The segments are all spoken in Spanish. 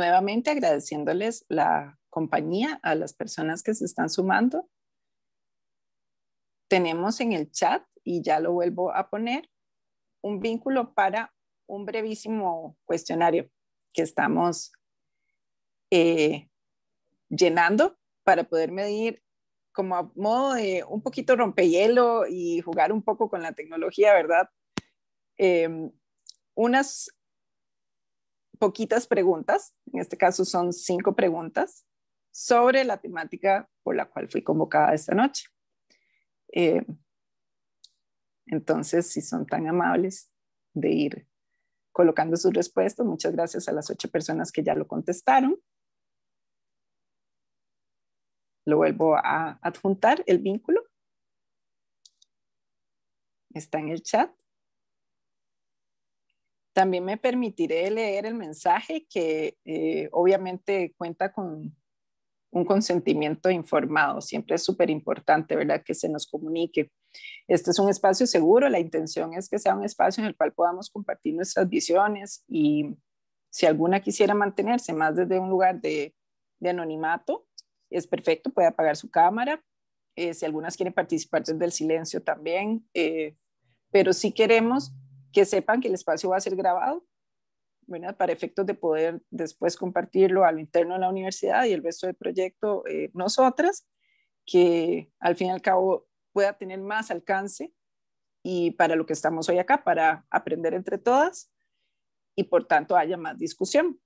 nuevamente agradeciéndoles la compañía a las personas que se están sumando. Tenemos en el chat, y ya lo vuelvo a poner, un vínculo para un brevísimo cuestionario que estamos eh, llenando para poder medir como a modo de un poquito rompehielo y jugar un poco con la tecnología, ¿verdad? Em, unas poquitas preguntas, en este caso son cinco preguntas, sobre la temática por la cual fui convocada esta noche. Eh, entonces, si son tan amables de ir colocando sus respuestas, muchas gracias a las ocho personas que ya lo contestaron. Lo vuelvo a adjuntar, el vínculo. Está en el chat. También me permitiré leer el mensaje que eh, obviamente cuenta con un consentimiento informado. Siempre es súper importante, ¿verdad?, que se nos comunique. Este es un espacio seguro. La intención es que sea un espacio en el cual podamos compartir nuestras visiones y si alguna quisiera mantenerse más desde un lugar de, anonimato, es perfecto, puede apagar su cámara. Eh, si algunas quieren participar desde el silencio también, eh, pero si queremos que sepan que el espacio va a ser grabado, ¿verdad? Para efectos de poder después compartirlo a lo interno de la universidad y el resto del proyecto, eh, nosotras, que al fin y al cabo pueda tener más alcance y para lo que estamos hoy acá, para aprender entre todas y por tanto haya más discusión.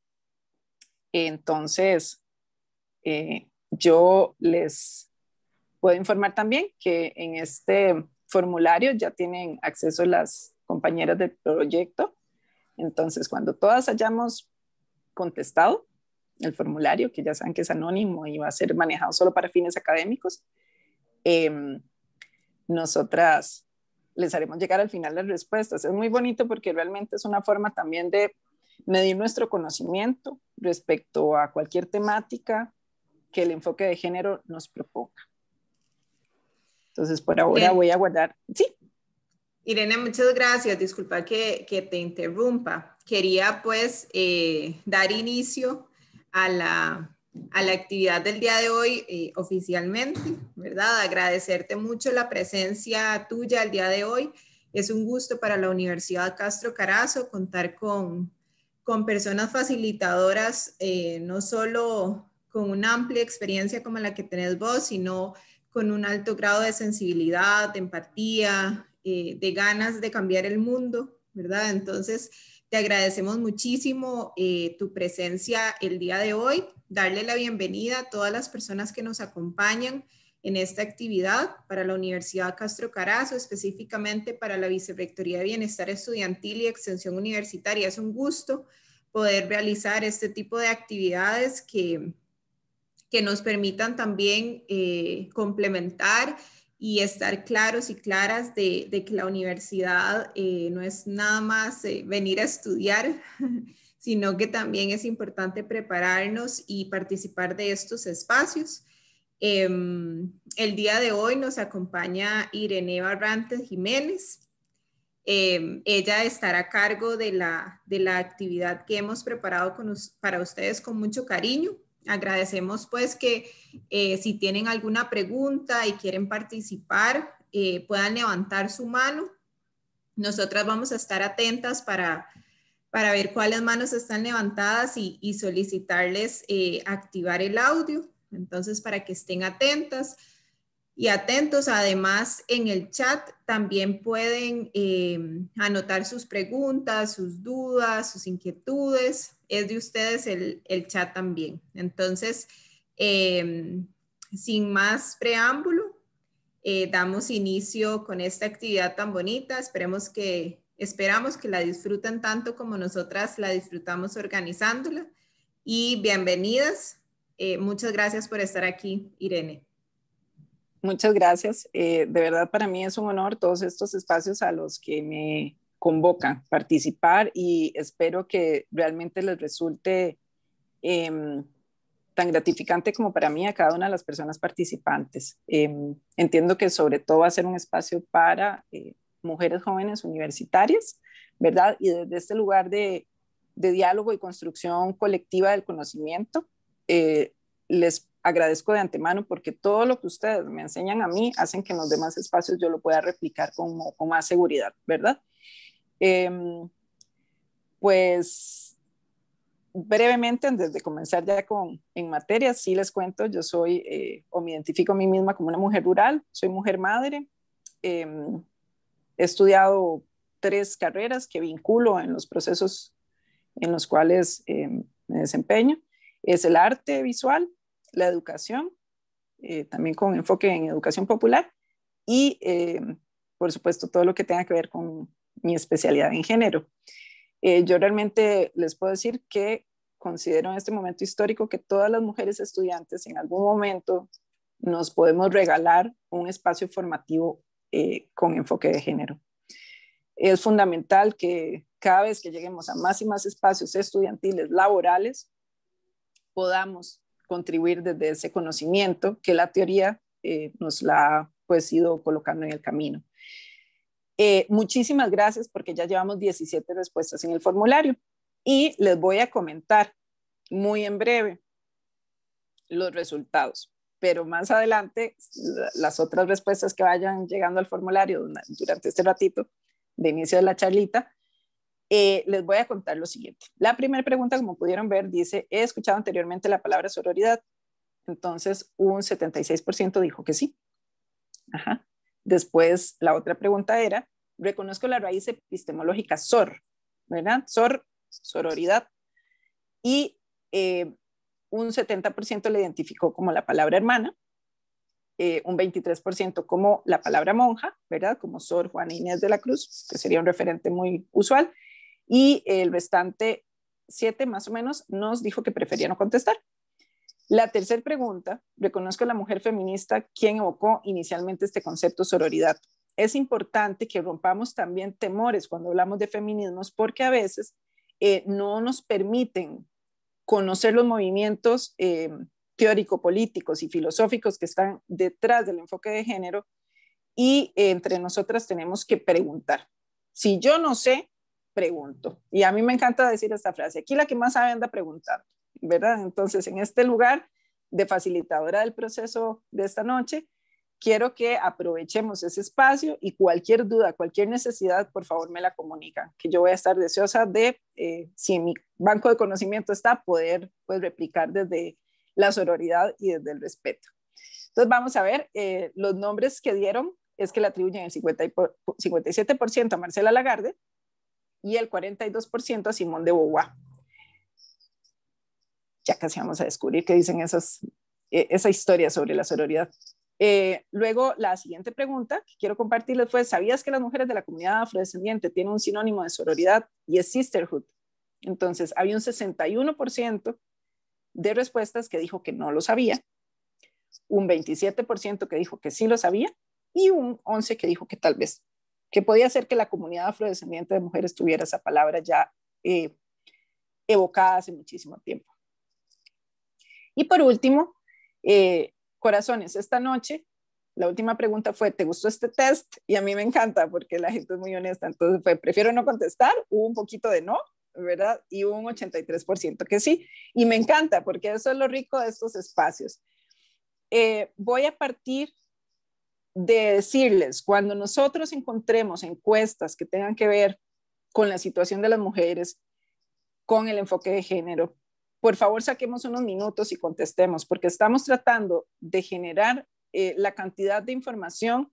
Entonces, eh, yo les puedo informar también que en este formulario ya tienen acceso las compañeras del proyecto. Entonces, cuando todas hayamos contestado el formulario, que ya saben que es anónimo y va a ser manejado solo para fines académicos, em, nosotras les haremos llegar al final las respuestas. Es muy bonito porque realmente es una forma también de medir nuestro conocimiento respecto a cualquier temática que el enfoque de género nos proponga. Entonces, por ahora voy a guardar. Sí. Irene, muchas gracias. Disculpa que, te interrumpa. Quería pues eh, dar inicio a la, a la, actividad del día de hoy eh, oficialmente, ¿verdad? Agradecerte mucho la presencia tuya el día de hoy. Es un gusto para la Universidad Castro Carazo contar con, con personas facilitadoras, eh, no solo con una amplia experiencia como la que tenés vos, sino con un alto grado de sensibilidad, de empatía, eh, de ganas de cambiar el mundo, ¿verdad? Entonces, te agradecemos muchísimo eh, tu presencia el día de hoy, darle la bienvenida a todas las personas que nos acompañan en esta actividad para la Universidad Castro Carazo, específicamente para la Vicerrectoría de Bienestar Estudiantil y Extensión Universitaria. Es un gusto poder realizar este tipo de actividades que que nos permitan también eh, complementar y estar claros y claras de, que la universidad eh, no es nada más eh, venir a estudiar, sino que también es importante prepararnos y participar de estos espacios. Em, el día de hoy nos acompaña Irene Barrantes Jiménez. Em, ella estará a cargo de la, de la actividad que hemos preparado para ustedes con mucho cariño agradecemos pues que eh, si tienen alguna pregunta y quieren participar, eh, puedan levantar su mano. Nosotras vamos a estar atentas para, para ver cuáles manos están levantadas y, solicitarles eh, activar el audio. Entonces, para que estén atentas y atentos. Además, en el chat también pueden eh, anotar sus preguntas, sus dudas, sus inquietudes. Es de ustedes el, chat también. Entonces, eh, sin más preámbulo, eh, damos inicio con esta actividad tan bonita. Esperemos que, esperamos que la disfruten tanto como nosotras la disfrutamos organizándola. Y bienvenidas. muchas gracias por estar aquí, Irene. Muchas gracias. Eh, de verdad, para mí es un honor todos estos espacios a los que me convocan participar y espero que realmente les resulte em, tan gratificante como para mí a cada una de las personas participantes. Em, entiendo que sobre todo va a ser un espacio para eh, mujeres jóvenes universitarias, ¿verdad? Y desde este lugar de, diálogo y construcción colectiva del conocimiento, eh, les agradezco de antemano porque todo lo que ustedes me enseñan a mí hacen que en los demás espacios yo lo pueda replicar con, más seguridad, ¿verdad? Em, pues brevemente, antes de comenzar ya con, en materia, sí les cuento, yo soy eh, o me identifico a mí misma como una mujer rural, soy mujer madre, em, he estudiado tres carreras que vinculo en los procesos en los cuales em, me desempeño es el arte visual, la educación, eh, también con enfoque en educación popular y, eh, por supuesto, todo lo que tenga que ver con mi especialidad en género. Eh, yo realmente les puedo decir que considero en este momento histórico que todas las mujeres estudiantes en algún momento nos podemos regalar un espacio formativo con enfoque de género. Es fundamental que cada vez que lleguemos a más y más espacios estudiantiles laborales, podamos contribuir desde ese conocimiento que la teoría eh, nos la ha pues, ido colocando en el camino. Eh, muchísimas gracias porque ya llevamos 17 respuestas en el formulario y les voy a comentar muy en breve los resultados, pero más adelante las otras respuestas que vayan llegando al formulario durante este ratito de inicio de la charlita, eh, les voy a contar lo siguiente. La primera pregunta, como pudieron ver, dice, he escuchado anteriormente la palabra sororidad. Entonces, un 76% dijo que sí. Ajá. Después, la otra pregunta era, reconozco la raíz epistemológica sor, ¿verdad? Sor, sororidad. Y eh, un 70% la identificó como la palabra hermana, eh, un 23% como la palabra monja, ¿verdad? Como Sor Juana Inés de la Cruz, que sería un referente muy usual, y el restante, siete más o menos, nos dijo que prefería no contestar. La tercera pregunta, reconozco a la mujer feminista quien evocó inicialmente este concepto sororidad. Es importante que rompamos también temores cuando hablamos de feminismos porque a veces eh, no nos permiten conocer los movimientos eh, teórico-políticos y filosóficos que están detrás del enfoque de género y eh, entre nosotras tenemos que preguntar. Si yo no sé, pregunto. Y a mí me encanta decir esta frase, aquí la que más sabe anda preguntando, ¿verdad? Entonces, en este lugar de facilitadora del proceso de esta noche, quiero que aprovechemos ese espacio y cualquier duda, cualquier necesidad, por favor me la comunican, que yo voy a estar deseosa de, eh, si en mi banco de conocimiento está, poder pues, replicar desde la sororidad y desde el respeto. Entonces vamos a ver, eh, los nombres que dieron es que le atribuyen el 57% a Marcela Lagarde, y el 42% a Simón de Boguá. Ya casi vamos a descubrir qué dicen esas, e, esa historia sobre la sororidad. Eh, luego, la siguiente pregunta que quiero compartirles fue, ¿sabías que las mujeres de la comunidad afrodescendiente tienen un sinónimo de sororidad y es sisterhood? Entonces, había un 61% de respuestas que dijo que no lo sabía, un 27% que dijo que sí lo sabía y un 11% que dijo que tal vez que podía ser que la comunidad afrodescendiente de mujeres tuviera esa palabra ya eh, evocada hace muchísimo tiempo. Y por último, eh, corazones, esta noche la última pregunta fue, ¿te gustó este test? Y a mí me encanta porque la gente es muy honesta, entonces prefiero no contestar, hubo un poquito de no, ¿verdad? Y un 83% que sí, y me encanta porque eso es lo rico de estos espacios. Eh, voy a partir de decirles, cuando nosotros encontremos encuestas que tengan que ver con la situación de las mujeres, con el enfoque de género, por favor saquemos unos minutos y contestemos, porque estamos tratando de generar eh, la cantidad de información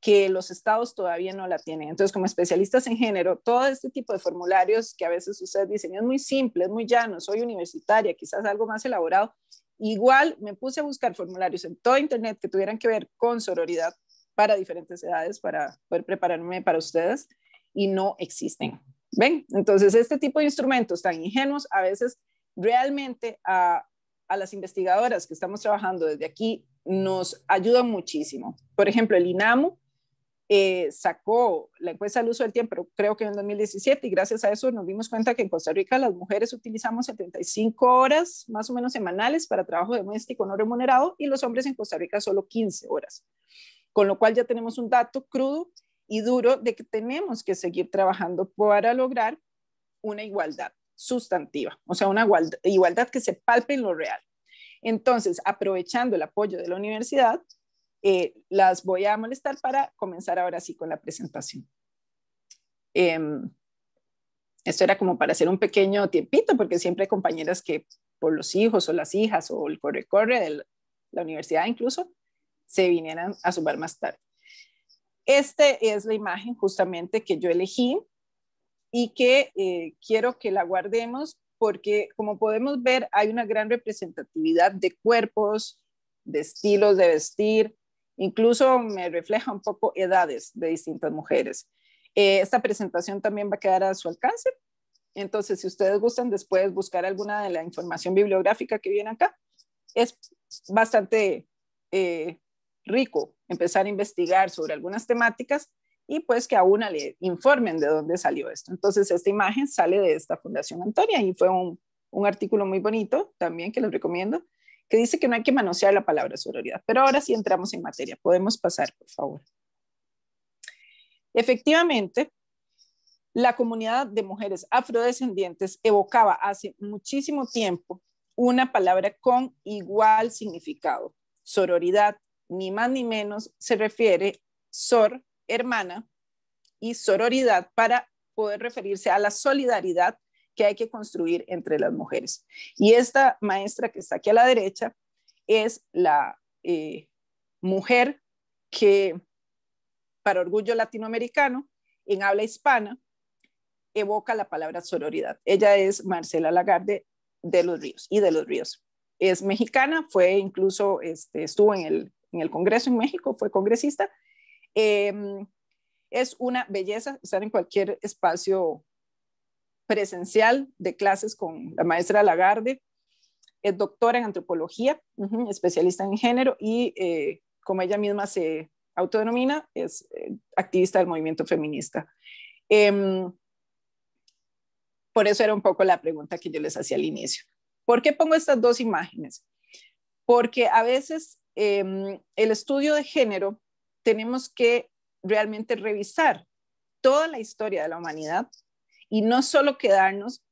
que los estados todavía no la tienen. Entonces, como especialistas en género, todo este tipo de formularios que a veces ustedes dicen, es muy simple, es muy llano, soy universitaria, quizás algo más elaborado, Igual me puse a buscar formularios en todo Internet que tuvieran que ver con sororidad para diferentes edades, para poder prepararme para ustedes, y no existen. ¿Ven? Entonces, este tipo de instrumentos tan ingenuos a veces realmente a, las investigadoras que estamos trabajando desde aquí nos ayuda muchísimo. Por ejemplo, el INAMU eh, sacó la encuesta del uso del tiempo, creo que en 2017, y gracias a eso nos dimos cuenta que en Costa Rica las mujeres utilizamos 75 horas más o menos semanales para trabajo doméstico no remunerado y los hombres en Costa Rica solo 15 horas. Con lo cual ya tenemos un dato crudo y duro de que tenemos que seguir trabajando para lograr una igualdad sustantiva, o sea, una igualdad que se palpe en lo real. Entonces, aprovechando el apoyo de la universidad, eh, las voy a molestar para comenzar ahora sí con la presentación. Em, esto era como para hacer un pequeño tiempito, porque siempre hay compañeras que por los hijos o las hijas o el corre-corre de la universidad incluso, se vinieran a sumar más tarde. Esta es la imagen justamente que yo elegí y que eh, quiero que la guardemos porque como podemos ver hay una gran representatividad de cuerpos, de estilos de vestir, Incluso me refleja un poco edades de distintas mujeres. Eh, esta presentación también va a quedar a su alcance. Entonces, si ustedes gustan después buscar alguna de la información bibliográfica que viene acá, es bastante eh, rico empezar a investigar sobre algunas temáticas y pues que a una le informen de dónde salió esto. Entonces, esta imagen sale de esta Fundación Antonia y fue un, un artículo muy bonito también que les recomiendo, que dice que no hay que manosear la palabra sororidad. Pero ahora sí entramos en materia. Podemos pasar, por favor. Efectivamente, la comunidad de mujeres afrodescendientes evocaba hace muchísimo tiempo una palabra con igual significado. Sororidad, ni más ni menos, se refiere sor, hermana, y sororidad para poder referirse a la solidaridad que hay que construir entre las mujeres. Y esta maestra que está aquí a la derecha es la eh, mujer que, para orgullo latinoamericano, en habla hispana, evoca la palabra sororidad. Ella es Marcela Lagarde de los Ríos y de los Ríos. Es mexicana, fue incluso, este, estuvo en el, Congreso en México, fue congresista. Em, es una belleza estar en cualquier espacio presencial de clases con la maestra Lagarde. Es doctora en antropología, especialista en género y, eh, como ella misma se autodenomina, es eh, activista del movimiento feminista. Em, por eso era un poco la pregunta que yo les hacía al inicio. ¿Por qué pongo estas dos imágenes? Porque a veces em, el estudio de género tenemos que realmente revisar toda la historia de la humanidad y no solo quedarnos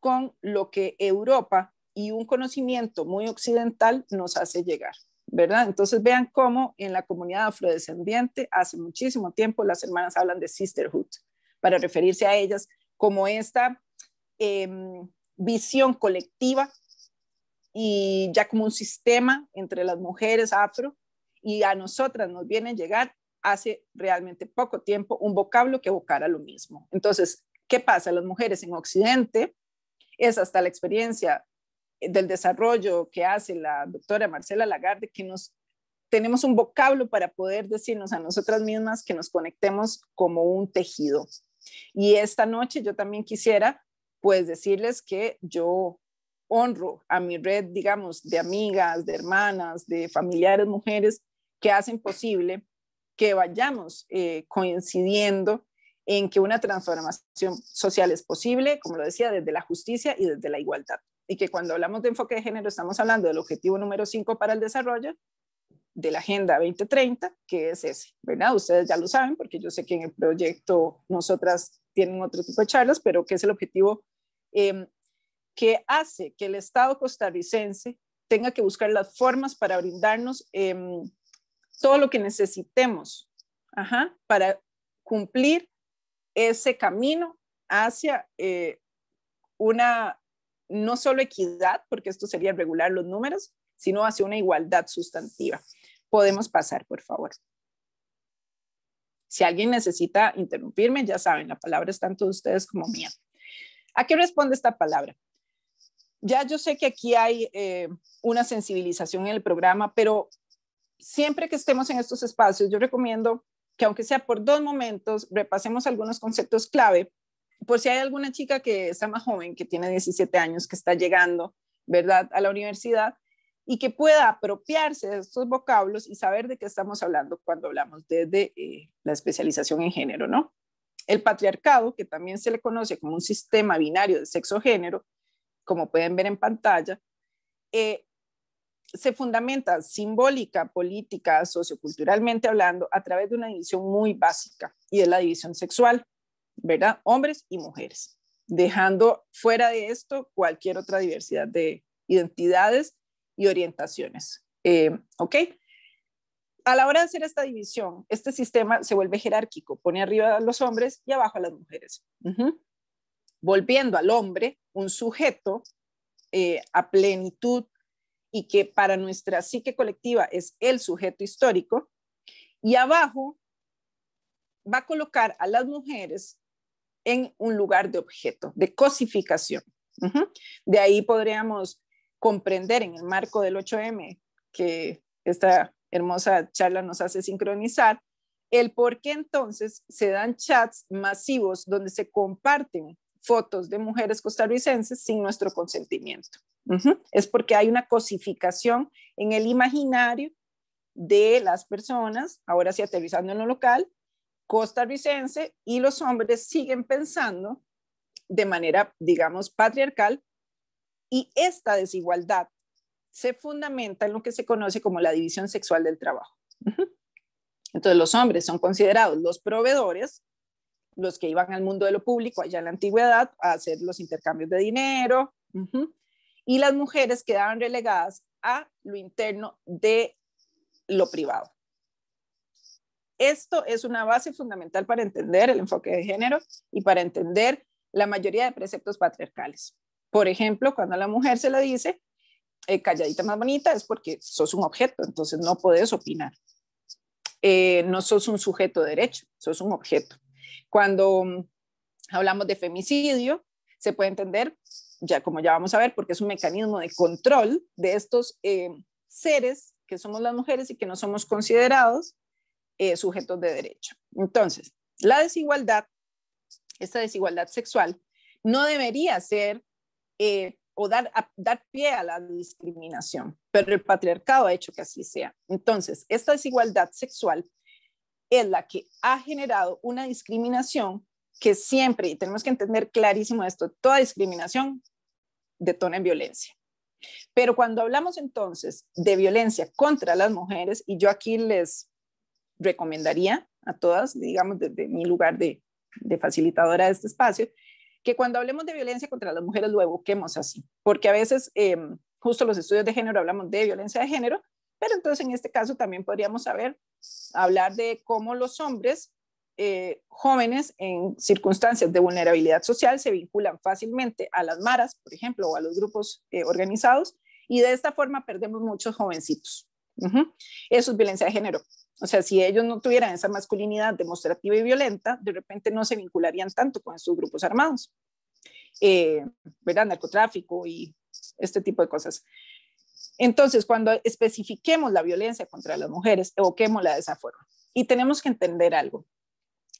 con lo que Europa y un conocimiento muy occidental nos hace llegar, ¿verdad? Entonces vean cómo en la comunidad afrodescendiente hace muchísimo tiempo las hermanas hablan de sisterhood para referirse a ellas como esta em, visión colectiva y ya como un sistema entre las mujeres afro y a nosotras nos viene a llegar hace realmente poco tiempo un vocablo que evocara lo mismo. Entonces, ¿Qué pasa? a Las mujeres en Occidente, es hasta la experiencia eh, del desarrollo que hace la doctora Marcela Lagarde que nos tenemos un vocablo para poder decirnos a nosotras mismas que nos conectemos como un tejido. Y esta noche yo también quisiera pues decirles que yo honro a mi red, digamos, de amigas, de hermanas, de familiares, mujeres que hacen posible que vayamos eh, coincidiendo en que una transformación social es posible, como lo decía, desde la justicia y desde la igualdad. Y que cuando hablamos de enfoque de género estamos hablando del objetivo número 5 para el desarrollo, de la Agenda 2030, que es ese, ¿verdad? Ustedes ya lo saben, porque yo sé que en el proyecto nosotras tienen otro tipo de charlas, pero que es el objetivo em, que hace que el Estado costarricense tenga que buscar las formas para brindarnos em, todo lo que necesitemos para cumplir ese camino hacia eh, una, no solo equidad, porque esto sería regular los números, sino hacia una igualdad sustantiva. Podemos pasar, por favor. Si alguien necesita interrumpirme, ya saben, la palabra es tanto de ustedes como mía. ¿A qué responde esta palabra? Ya yo sé que aquí hay eh, una sensibilización en el programa, pero siempre que estemos en estos espacios, yo recomiendo que aunque sea por dos momentos, repasemos algunos conceptos clave, por si hay alguna chica que está más joven, que tiene 17 años, que está llegando, ¿verdad?, a la universidad y que pueda apropiarse de estos vocablos y saber de qué estamos hablando cuando hablamos desde eh, la especialización en género, ¿no? El patriarcado, que también se le conoce como un sistema binario de sexo-género, como pueden ver en pantalla, eh, se fundamenta simbólica, política, socioculturalmente hablando, a través de una división muy básica y es la división sexual, ¿verdad? Hombres y mujeres, dejando fuera de esto cualquier otra diversidad de identidades y orientaciones. Eh, ¿Ok? A la hora de hacer esta división, este sistema se vuelve jerárquico, pone arriba a los hombres y abajo a las mujeres. Volviendo al hombre, un sujeto eh, a plenitud y que para nuestra psique colectiva es el sujeto histórico. Y abajo va a colocar a las mujeres en un lugar de objeto, de cosificación. De ahí podríamos comprender en el marco del 8M que esta hermosa charla nos hace sincronizar, el por qué entonces se dan chats masivos donde se comparten fotos de mujeres costarricenses sin nuestro consentimiento. Es porque hay una cosificación en el imaginario de las personas, ahora sí aterrizando en lo local, costarricense, y los hombres siguen pensando de manera, digamos, patriarcal, y esta desigualdad se fundamenta en lo que se conoce como la división sexual del trabajo. Entonces los hombres son considerados los proveedores los que iban al mundo de lo público allá en la antigüedad a hacer los intercambios de dinero, y las mujeres quedaban relegadas a lo interno de lo privado. Esto es una base fundamental para entender el enfoque de género y para entender la mayoría de preceptos patriarcales. Por ejemplo, cuando a la mujer se le dice eh, calladita más bonita es porque sos un objeto, entonces no podés opinar. Eh, no sos un sujeto de derecho, sos un objeto. Cuando mm, hablamos de femicidio, se puede entender, ya como ya vamos a ver, porque es un mecanismo de control de estos eh, seres que somos las mujeres y que no somos considerados eh, sujetos de derecho. Entonces, la desigualdad, esta desigualdad sexual, no debería ser eh, o dar, dar pie a la discriminación, pero el patriarcado ha hecho que así sea. Entonces, esta desigualdad sexual es la que ha generado una discriminación que siempre, y tenemos que entender clarísimo esto, toda discriminación detona en violencia. Pero cuando hablamos entonces de violencia contra las mujeres, y yo aquí les recomendaría a todas, digamos desde mi lugar de, facilitadora de este espacio, que cuando hablemos de violencia contra las mujeres lo evoquemos así, porque a veces em, justo los estudios de género hablamos de violencia de género, pero entonces en este caso también podríamos saber, hablar de cómo los hombres eh, jóvenes en circunstancias de vulnerabilidad social se vinculan fácilmente a las maras, por ejemplo, o a los grupos eh, organizados, y de esta forma perdemos muchos jovencitos. Eso es violencia de género. O sea, si ellos no tuvieran esa masculinidad demostrativa y violenta, de repente no se vincularían tanto con esos grupos armados. Eh, ¿Verdad? Narcotráfico y este tipo de cosas. Entonces, cuando especifiquemos la violencia contra las mujeres, evoquémosla de esa forma. Y tenemos que entender algo.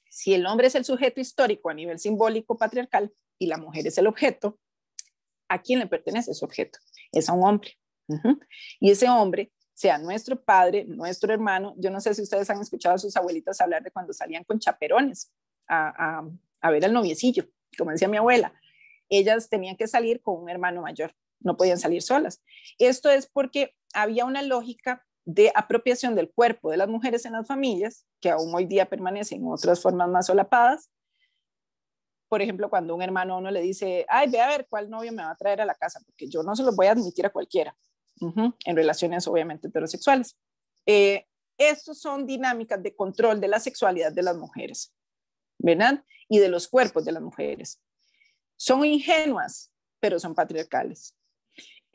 Si el hombre es el sujeto histórico a nivel simbólico patriarcal y la mujer es el objeto, ¿a quién le pertenece ese objeto? Es a un hombre. Y ese hombre, sea nuestro padre, nuestro hermano, yo no sé si ustedes han escuchado a sus abuelitas hablar de cuando salían con chaperones a, a ver al noviecillo, como decía mi abuela, ellas tenían que salir con un hermano mayor no podían salir solas. Esto es porque había una lógica de apropiación del cuerpo de las mujeres en las familias, que aún hoy día permanecen en otras formas más solapadas. Por ejemplo, cuando un hermano a uno le dice, ay, ve a ver cuál novio me va a traer a la casa, porque yo no se los voy a admitir a cualquiera, en relaciones obviamente heterosexuales. Eh, estos son dinámicas de control de la sexualidad de las mujeres, ¿verdad? Y de los cuerpos de las mujeres. Son ingenuas, pero son patriarcales.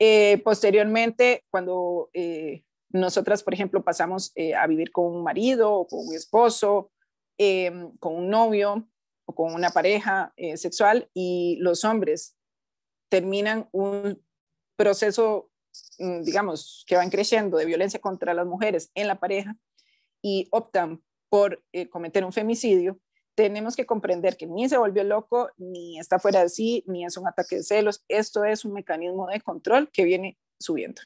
Eh, posteriormente, cuando eh, nosotras, por ejemplo, pasamos eh, a vivir con un marido o con un esposo, em, con un novio o con una pareja sexual y los hombres terminan un proceso, mm, digamos, que van creciendo de violencia contra las mujeres en la pareja y optan por cometer un femicidio, tenemos que comprender que ni se volvió loco, ni está fuera de sí, ni es un ataque de celos. Esto es un mecanismo de control que viene subiendo.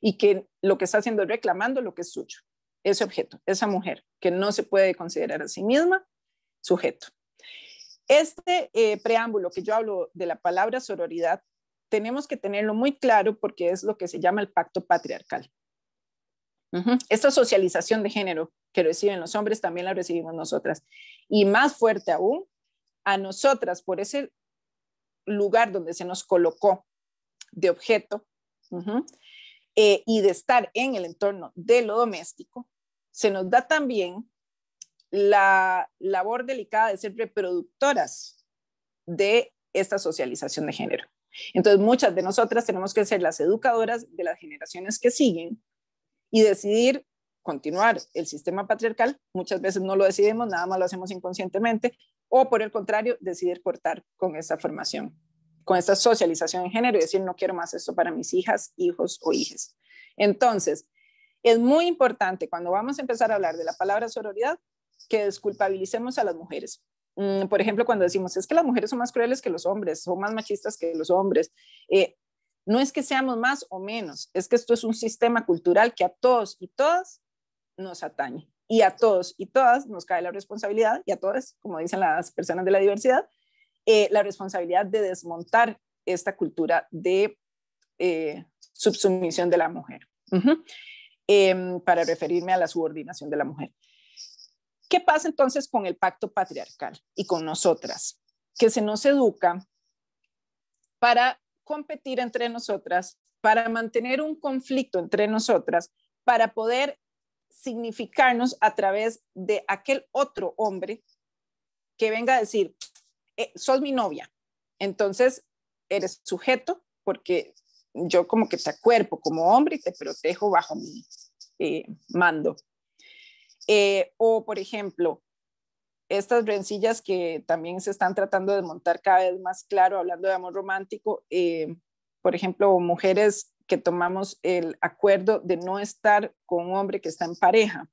Y que lo que está haciendo es reclamando lo que es suyo, ese objeto, esa mujer, que no se puede considerar a sí misma sujeto. Este eh, preámbulo que yo hablo de la palabra sororidad, tenemos que tenerlo muy claro porque es lo que se llama el pacto patriarcal. Esta socialización de género que reciben los hombres también la recibimos nosotras. Y más fuerte aún, a nosotras por ese lugar donde se nos colocó de objeto eh, y de estar en el entorno de lo doméstico, se nos da también la labor delicada de ser reproductoras de esta socialización de género. Entonces, muchas de nosotras tenemos que ser las educadoras de las generaciones que siguen y decidir continuar el sistema patriarcal, muchas veces no lo decidimos, nada más lo hacemos inconscientemente, o por el contrario, decidir cortar con esa formación, con esta socialización en género y decir, no quiero más esto para mis hijas, hijos o hijas. Entonces, es muy importante cuando vamos a empezar a hablar de la palabra sororidad que desculpabilicemos a las mujeres. Mm, por ejemplo, cuando decimos, es que las mujeres son más crueles que los hombres, son más machistas que los hombres. Eh, no es que seamos más o menos, es que esto es un sistema cultural que a todos y todas nos atañe y a todos y todas nos cae la responsabilidad y a todas, como dicen las personas de la diversidad, eh, la responsabilidad de desmontar esta cultura de eh, subsumisión de la mujer, em, para referirme a la subordinación de la mujer. ¿Qué pasa entonces con el pacto patriarcal y con nosotras? Que se nos educa para competir entre nosotras, para mantener un conflicto entre nosotras, para poder significarnos a través de aquel otro hombre que venga a decir, eh, sos mi novia, entonces eres sujeto porque yo como que te acuerpo como hombre y te protejo bajo mi eh, mando. Eh, o, por ejemplo, estas rencillas que también se están tratando de montar cada vez más claro, hablando de amor romántico, por ejemplo, mujeres que tomamos el acuerdo de no estar con un hombre que está en pareja.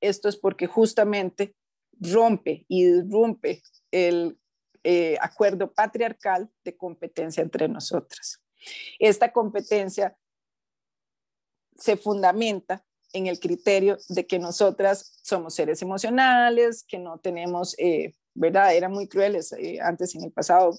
Esto es porque justamente rompe y rompe el eh, acuerdo patriarcal de competencia entre nosotras. Esta competencia se fundamenta en el criterio de que nosotras somos seres emocionales, que no tenemos eh, ¿verdad? Eran muy crueles eh, antes en el pasado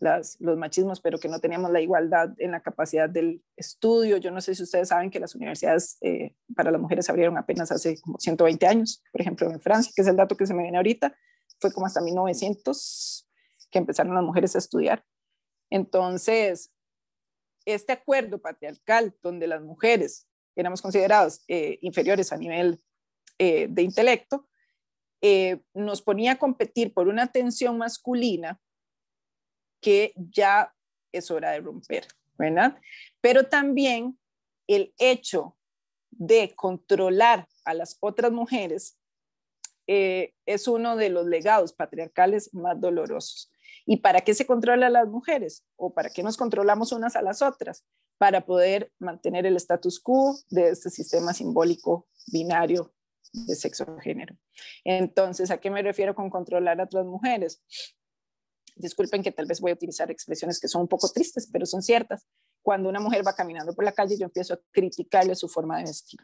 los machismos, pero que no teníamos la igualdad en la capacidad del estudio. Yo no sé si ustedes saben que las universidades eh, para las mujeres abrieron apenas hace como 120 años, por ejemplo, en Francia, que es el dato que se me viene ahorita, fue como hasta 1900 que empezaron las mujeres a estudiar. Entonces, este acuerdo patriarcal donde las mujeres éramos consideradas eh, inferiores a nivel de intelecto, eh, nos ponía a competir por una tensión masculina que ya es hora de romper, ¿verdad? Pero también el hecho de controlar a las otras mujeres eh, es uno de los legados patriarcales más dolorosos. ¿Y para qué se controla a las mujeres? ¿O para qué nos controlamos unas a las otras? Para poder mantener el status quo de este sistema simbólico binario de sexo o género. Entonces, ¿a qué me refiero con controlar a otras mujeres? Disculpen que tal vez voy a utilizar expresiones que son un poco tristes, pero son ciertas. Cuando una mujer va caminando por la calle, yo empiezo a criticarle su forma de vestir.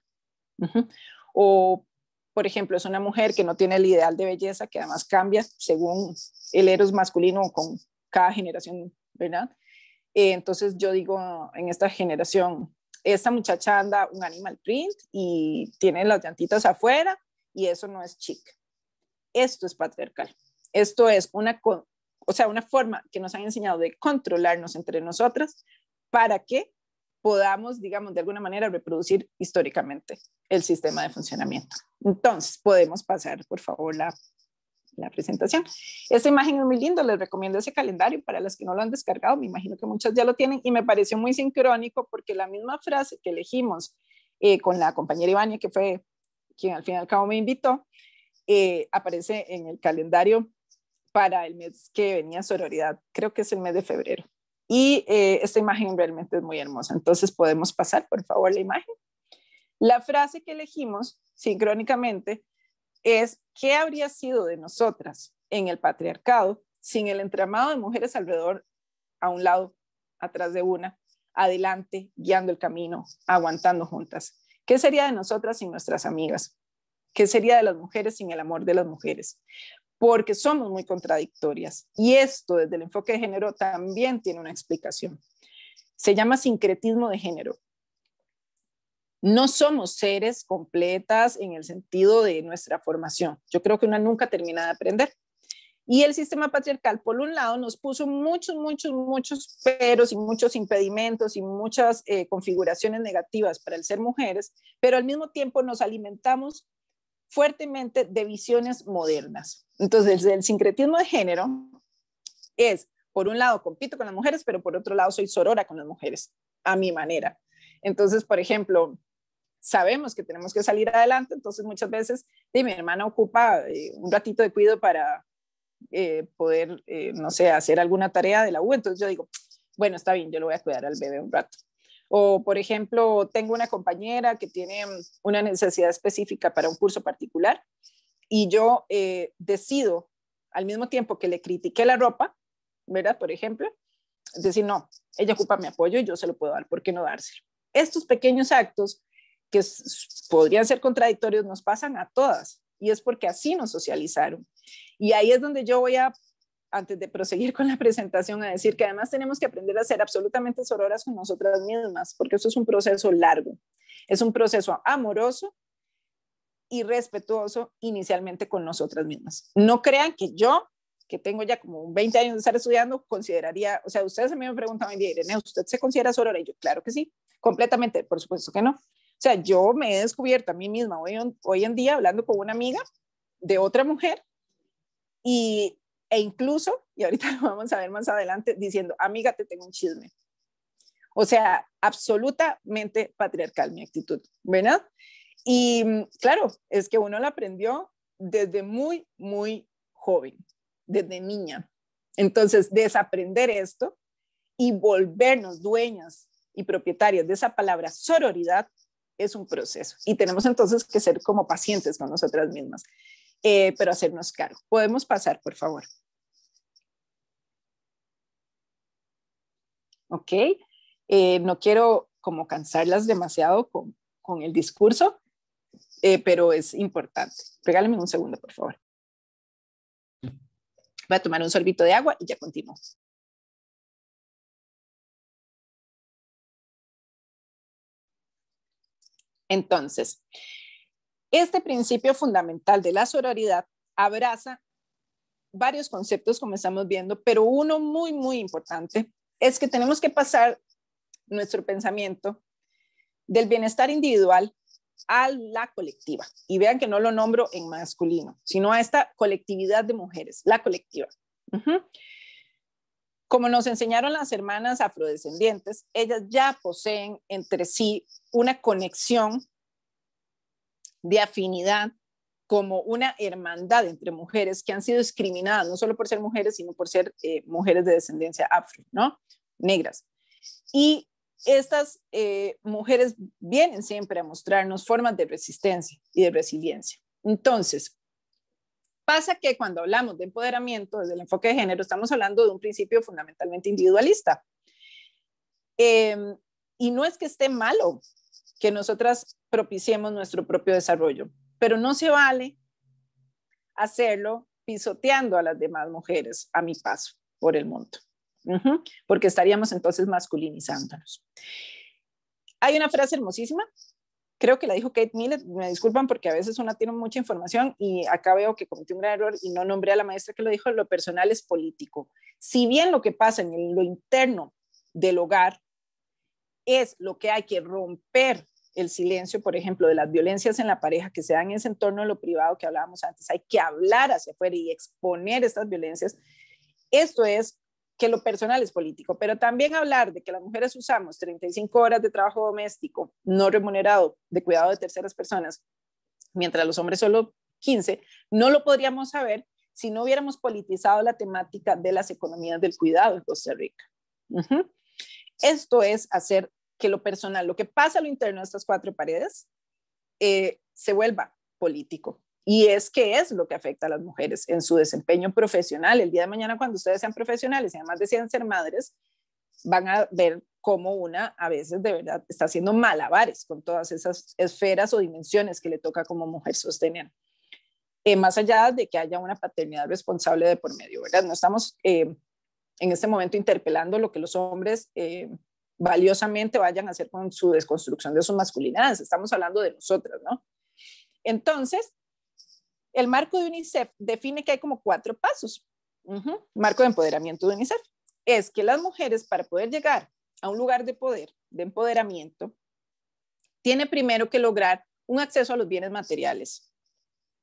O, por ejemplo, es una mujer que no tiene el ideal de belleza, que además cambia según el eros masculino con cada generación, ¿verdad? Eh, entonces yo digo, en esta generación esta muchacha anda un animal print y tiene las llantitas afuera y eso no es chic. Esto es patriarcal. Esto es una, o sea, una forma que nos han enseñado de controlarnos entre nosotras para que podamos, digamos, de alguna manera reproducir históricamente el sistema de funcionamiento. Entonces, podemos pasar, por favor, la la presentación. Esta imagen es muy linda, les recomiendo ese calendario para las que no lo han descargado, me imagino que muchos ya lo tienen y me pareció muy sincrónico porque la misma frase que elegimos eh, con la compañera Ivania, que fue quien al fin y al cabo me invitó, eh, aparece en el calendario para el mes que venía Sororidad, creo que es el mes de febrero. Y eh, esta imagen realmente es muy hermosa, entonces podemos pasar, por favor, la imagen. La frase que elegimos sincrónicamente es qué habría sido de nosotras en el patriarcado sin el entramado de mujeres alrededor, a un lado, atrás de una, adelante, guiando el camino, aguantando juntas. ¿Qué sería de nosotras sin nuestras amigas? ¿Qué sería de las mujeres sin el amor de las mujeres? Porque somos muy contradictorias y esto desde el enfoque de género también tiene una explicación. Se llama sincretismo de género no somos seres completas en el sentido de nuestra formación. Yo creo que una nunca termina de aprender. Y el sistema patriarcal, por un lado, nos puso muchos, muchos, muchos peros y muchos impedimentos y muchas eh, configuraciones negativas para el ser mujeres, pero al mismo tiempo nos alimentamos fuertemente de visiones modernas. Entonces, el sincretismo de género es, por un lado, compito con las mujeres, pero por otro lado, soy sorora con las mujeres, a mi manera. Entonces, por ejemplo, sabemos que tenemos que salir adelante, entonces muchas veces mi hermana ocupa eh, un ratito de cuido para eh, poder, eh, no sé, hacer alguna tarea de la U, entonces yo digo, bueno, está bien, yo lo voy a cuidar al bebé un rato. O, por ejemplo, tengo una compañera que tiene mm, una necesidad específica para un curso particular y yo decido, al mismo tiempo que le critiqué la ropa, ¿verdad? Por ejemplo, decir, no, ella ocupa mi apoyo y yo se lo puedo dar, ¿por qué no dárselo? Estos pequeños actos que podrían ser contradictorios nos pasan a todas y es porque así nos socializaron. Y ahí es donde yo voy a, antes de proseguir con la presentación, a decir que además tenemos que aprender a ser absolutamente sororas con nosotras mismas, porque eso es un proceso largo, es un proceso amoroso y respetuoso inicialmente con nosotras mismas. No crean que yo que tengo ya como 20 años de estar estudiando, consideraría, o sea, ustedes a mí me preguntaban, Irene, ¿usted se considera sorora? Y yo, claro que sí, completamente, por supuesto que no. O sea, yo me he descubierto a mí misma hoy, en día hablando con una amiga de otra mujer y, e incluso, y ahorita lo vamos a ver más adelante, diciendo, amiga, te tengo un chisme. O sea, absolutamente patriarcal mi actitud, ¿verdad? Y mm, claro, es que uno la aprendió desde muy, muy joven, desde niña. Entonces, desaprender esto y volvernos dueñas y propietarias de esa palabra sororidad es un proceso y tenemos entonces que ser como pacientes con nosotras mismas, eh, pero hacernos cargo. Podemos pasar, por favor. Ok, eh, no quiero como cansarlas demasiado con, el discurso, eh, pero es importante. Regálame un segundo, por favor. Voy a tomar un sorbito de agua y ya continúo. Entonces, este principio fundamental de la sororidad abraza varios conceptos como estamos viendo, pero uno muy, muy importante es que tenemos que pasar nuestro pensamiento del bienestar individual a la colectiva. Y vean que no lo nombro en masculino, sino a esta colectividad de mujeres, la colectiva. Como nos enseñaron las hermanas afrodescendientes, ellas ya poseen entre sí una conexión de afinidad como una hermandad entre mujeres que han sido discriminadas, no solo por ser mujeres, sino por ser eh, mujeres de descendencia afro, ¿no? Negras. Y estas eh, mujeres vienen siempre a mostrarnos formas de resistencia y de resiliencia. Entonces, Pasa que cuando hablamos de empoderamiento desde el enfoque de género, estamos hablando de un principio fundamentalmente individualista. Em, y no es que esté malo que nosotras propiciemos nuestro propio desarrollo, pero no se vale hacerlo pisoteando a las demás mujeres a mi paso por el mundo, porque estaríamos entonces masculinizándonos. Hay una frase hermosísima creo que la dijo Kate Millett, me disculpan porque a veces una tiene mucha información y acá veo que cometí un gran error y no nombré a la maestra que lo dijo, lo personal es político. Si bien lo que pasa en lo interno del hogar es lo que hay que romper el silencio, por ejemplo, de las violencias en la pareja que se dan en ese entorno de lo privado que hablábamos antes, hay que hablar hacia afuera y exponer estas violencias. Esto es que lo personal es político, pero también hablar de que las mujeres usamos 35 horas de trabajo doméstico no remunerado de cuidado de terceras personas, mientras los hombres solo 15, no lo podríamos saber si no hubiéramos politizado la temática de las economías del cuidado en Costa Rica. Esto es hacer que lo personal, lo que pasa a lo interno de estas cuatro paredes, eh, se vuelva político. Y es que es lo que afecta a las mujeres en su desempeño profesional. El día de mañana, cuando ustedes sean profesionales y además decían ser madres, van a ver cómo una a veces de verdad está haciendo malabares con todas esas esferas o dimensiones que le toca como mujer sostener. Eh, más allá de que haya una paternidad responsable de por medio, ¿verdad? No estamos eh, en este momento interpelando lo que los hombres eh, valiosamente vayan a hacer con su desconstrucción de sus masculinidades. Estamos hablando de nosotras, ¿no? Entonces, el marco de UNICEF define que hay como cuatro pasos. Marco de empoderamiento de UNICEF. Es que las mujeres para poder llegar a un lugar de poder, de empoderamiento, tiene primero que lograr un acceso a los bienes materiales,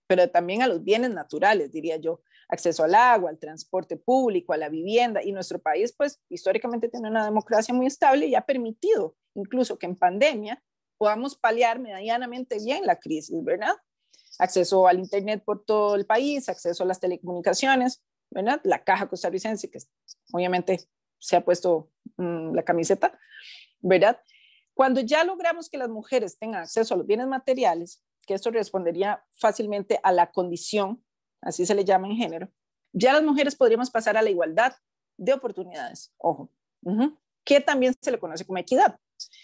pero también a los bienes naturales, diría yo, acceso al agua, al transporte público, a la vivienda. Y nuestro país, pues, históricamente tiene una democracia muy estable y ha permitido incluso que en pandemia podamos paliar medianamente bien la crisis, ¿verdad? acceso al Internet por todo el país, acceso a las telecomunicaciones, ¿verdad? La caja costarricense, que obviamente se ha puesto mm, la camiseta, ¿verdad? Cuando ya logramos que las mujeres tengan acceso a los bienes materiales, que esto respondería fácilmente a la condición, así se le llama en género, ya las mujeres podríamos pasar a la igualdad de oportunidades, ojo, que también se le conoce como equidad.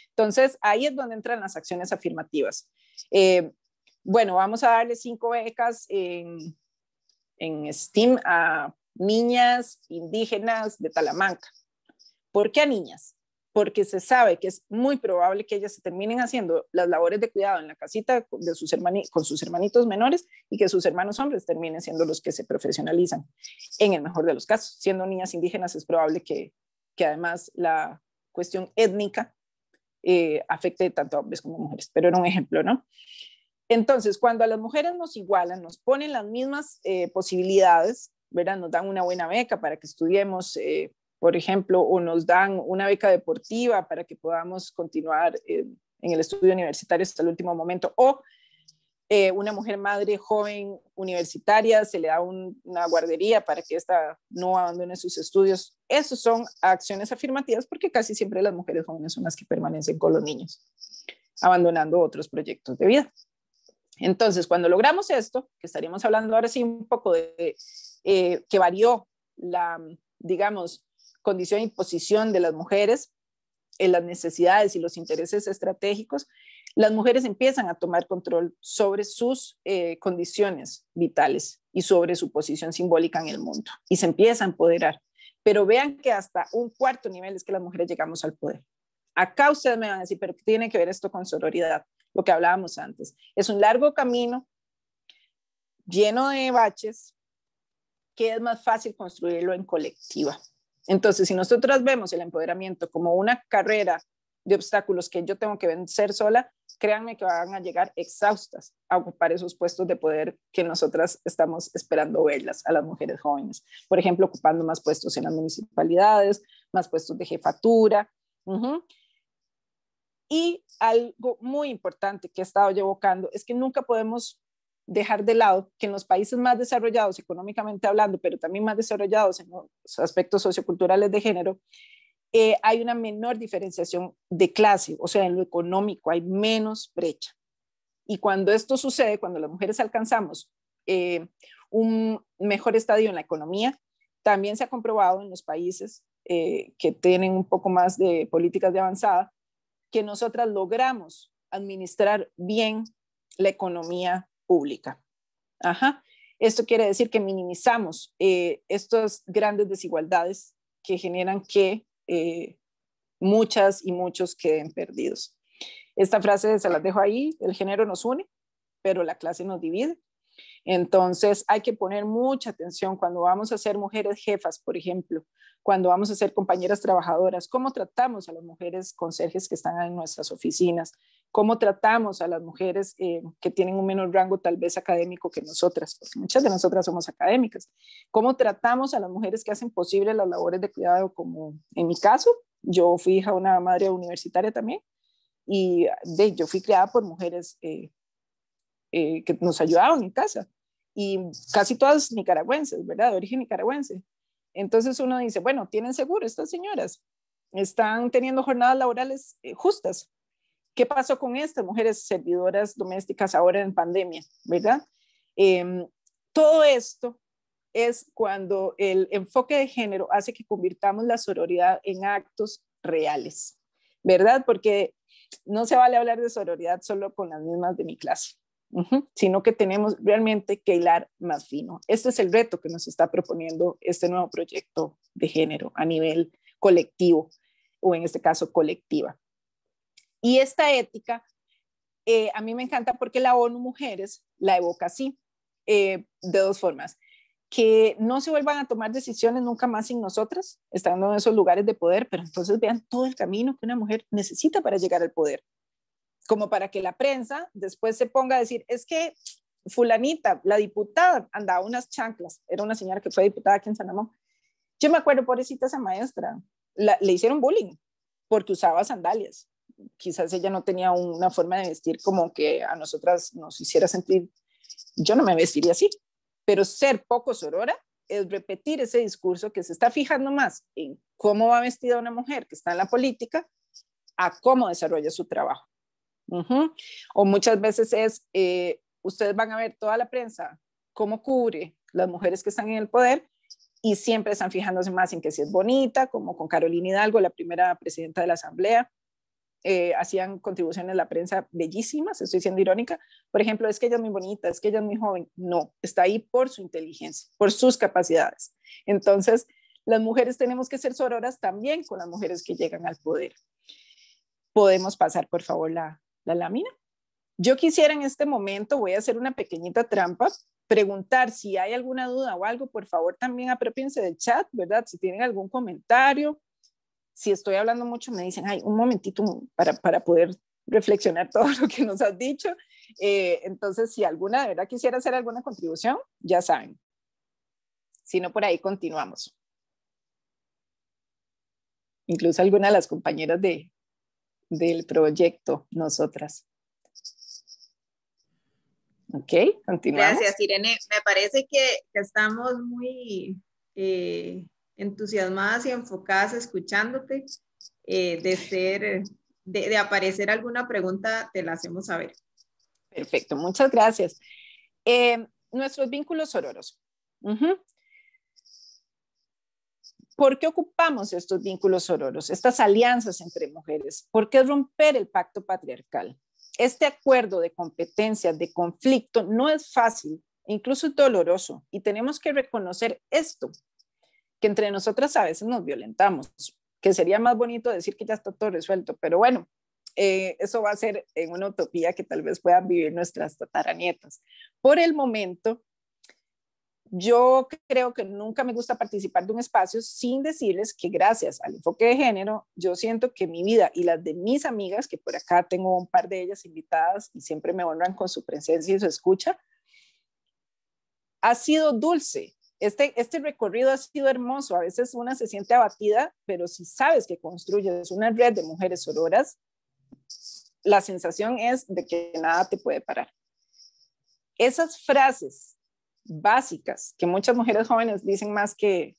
Entonces, ahí es donde entran las acciones afirmativas. Eh, bueno, vamos a darle cinco becas en, STEAM a niñas indígenas de Talamanca. ¿Por qué a niñas? Porque se sabe que es muy probable que ellas se terminen haciendo las labores de cuidado en la casita de sus con sus hermanitos menores y que sus hermanos hombres terminen siendo los que se profesionalizan. En el mejor de los casos, siendo niñas indígenas es probable que, además la cuestión étnica eh, afecte tanto a hombres como a mujeres, pero era un ejemplo, ¿no? Entonces, cuando a las mujeres nos igualan, nos ponen las mismas eh, posibilidades, ¿verdad? Nos dan una buena beca para que estudiemos, eh, por ejemplo, o nos dan una beca deportiva para que podamos continuar eh, en el estudio universitario hasta el último momento, o una mujer madre joven universitaria se le da una guardería para que ésta no abandone sus estudios. Esas son acciones afirmativas porque casi siempre las mujeres jóvenes son las que permanecen con los niños abandonando otros proyectos de vida. Entonces, cuando logramos esto, que estaríamos hablando ahora sí un poco de eh, que varió la, digamos, condición y posición de las mujeres en las necesidades y los intereses estratégicos, las mujeres empiezan a tomar control sobre sus eh, condiciones vitales y sobre su posición simbólica en el mundo y se empieza a empoderar. Pero vean que hasta un cuarto nivel es que las mujeres llegamos al poder. Acá ustedes me van a decir, pero ¿qué tiene que ver esto con sororidad? lo que hablábamos antes. Es un largo camino lleno de baches que es más fácil construirlo en colectiva. Entonces, si nosotras vemos el empoderamiento como una carrera de obstáculos que yo tengo que vencer sola, créanme que van a llegar exhaustas a ocupar esos puestos de poder que nosotras estamos esperando verlas a las mujeres jóvenes. Por ejemplo, ocupando más puestos en las municipalidades, más puestos de jefatura. Y algo muy importante que he estado evocando es que nunca podemos dejar de lado que en los países más desarrollados económicamente hablando, pero también más desarrollados en los aspectos socioculturales de género, eh, hay una menor diferenciación de clase, o sea, en lo económico hay menos brecha. Y cuando esto sucede, cuando las mujeres alcanzamos eh, un mejor estadio en la economía, también se ha comprobado en los países eh, que tienen un poco más de políticas de avanzada, que nosotras logramos administrar bien la economía pública. Ajá. Esto quiere decir que minimizamos eh, estas grandes desigualdades que generan que eh, muchas y muchos queden perdidos. Esta frase se la dejo ahí, el género nos une, pero la clase nos divide. Entonces hay que poner mucha atención cuando vamos a ser mujeres jefas, por ejemplo, cuando vamos a ser compañeras trabajadoras, cómo tratamos a las mujeres conserjes que están en nuestras oficinas, cómo tratamos a las mujeres eh, que tienen un menor rango tal vez académico que nosotras, porque muchas de nosotras somos académicas, cómo tratamos a las mujeres que hacen posible las labores de cuidado, como en mi caso, yo fui hija de una madre universitaria también, y de, yo fui criada por mujeres eh, eh, que nos ayudaban en casa y casi todas nicaragüenses, ¿verdad? De origen nicaragüense. Entonces uno dice, bueno, tienen seguro estas señoras, están teniendo jornadas laborales eh, justas. ¿Qué pasó con estas mujeres servidoras domésticas ahora en pandemia, verdad? Em, todo esto es cuando el enfoque de género hace que convirtamos la sororidad en actos reales, ¿verdad? Porque no se vale hablar de sororidad solo con las mismas de mi clase sino que tenemos realmente que hilar más fino. Este es el reto que nos está proponiendo este nuevo proyecto de género a nivel colectivo, o en este caso colectiva. Y esta ética, eh, a mí me encanta porque la ONU Mujeres la evoca así, eh, de dos formas que no se vuelvan a tomar decisiones nunca más sin nosotras, estando en esos lugares de poder, pero entonces vean todo el camino que una mujer necesita para llegar al poder como para que la prensa después se ponga a decir, es que fulanita, la diputada, andaba unas chanclas, era una señora que fue diputada aquí en San Yo me acuerdo, pobrecita esa maestra, le hicieron bullying porque usaba sandalias. Quizás ella no tenía una forma de vestir como que a nosotras nos hiciera sentir, yo no me vestiría así, pero ser poco sorora es repetir ese discurso que se está fijando más en cómo va vestida una mujer que está en la política a cómo desarrolla su trabajo. O muchas veces es, eh, ustedes van a ver toda la prensa, cómo cubre las mujeres que están en el poder y siempre están fijándose más en que si es bonita, como con Carolina Hidalgo, la primera presidenta de la Asamblea. Eh, hacían contribuciones a la prensa bellísimas, estoy siendo irónica. Por ejemplo, es que ella es muy bonita, es que ella es muy joven. No, está ahí por su inteligencia, por sus capacidades. Entonces, las mujeres tenemos que ser sororas también con las mujeres que llegan al poder. Podemos pasar, por favor, la, la lámina. Yo quisiera en este momento, voy a hacer una pequeñita trampa, preguntar si hay alguna duda o algo, por favor también apropiense del chat, ¿verdad? Si tienen algún comentario, si estoy hablando mucho, me dicen, ay, un momentito para, poder reflexionar todo lo que nos has dicho. Eh, entonces, si alguna de verdad quisiera hacer alguna contribución, ya saben. Si no, por ahí continuamos. Incluso alguna de las compañeras de, del proyecto nosotras. Ok, continuamos. Gracias, Irene. Me parece que, estamos muy eh, entusiasmadas y enfocadas escuchándote. Eh, de ser, de, aparecer alguna pregunta, te la hacemos saber. Perfecto, muchas gracias. Eh, nuestros vínculos sororos. ¿Por qué ocupamos estos vínculos ororos, estas alianzas entre mujeres? ¿Por qué romper el pacto patriarcal? Este acuerdo de competencias, de conflicto, no es fácil, incluso doloroso, y tenemos que reconocer esto, que entre nosotras a veces nos violentamos, que sería más bonito decir que ya está todo resuelto, pero bueno, eh, eso va a ser en una utopía que tal vez puedan vivir nuestras tataranietas. Por el momento, yo creo que nunca me gusta participar de un espacio sin decirles que gracias al enfoque de género, yo siento que mi vida y las de mis amigas, que por acá tengo un par de ellas invitadas y siempre me honran con su presencia y su escucha, ha sido dulce. Este, este recorrido ha sido hermoso. A veces una se siente abatida, pero si sabes que construyes una red de mujeres sororas, la sensación es de que nada te puede parar. Esas frases básicas que muchas mujeres jóvenes dicen más que,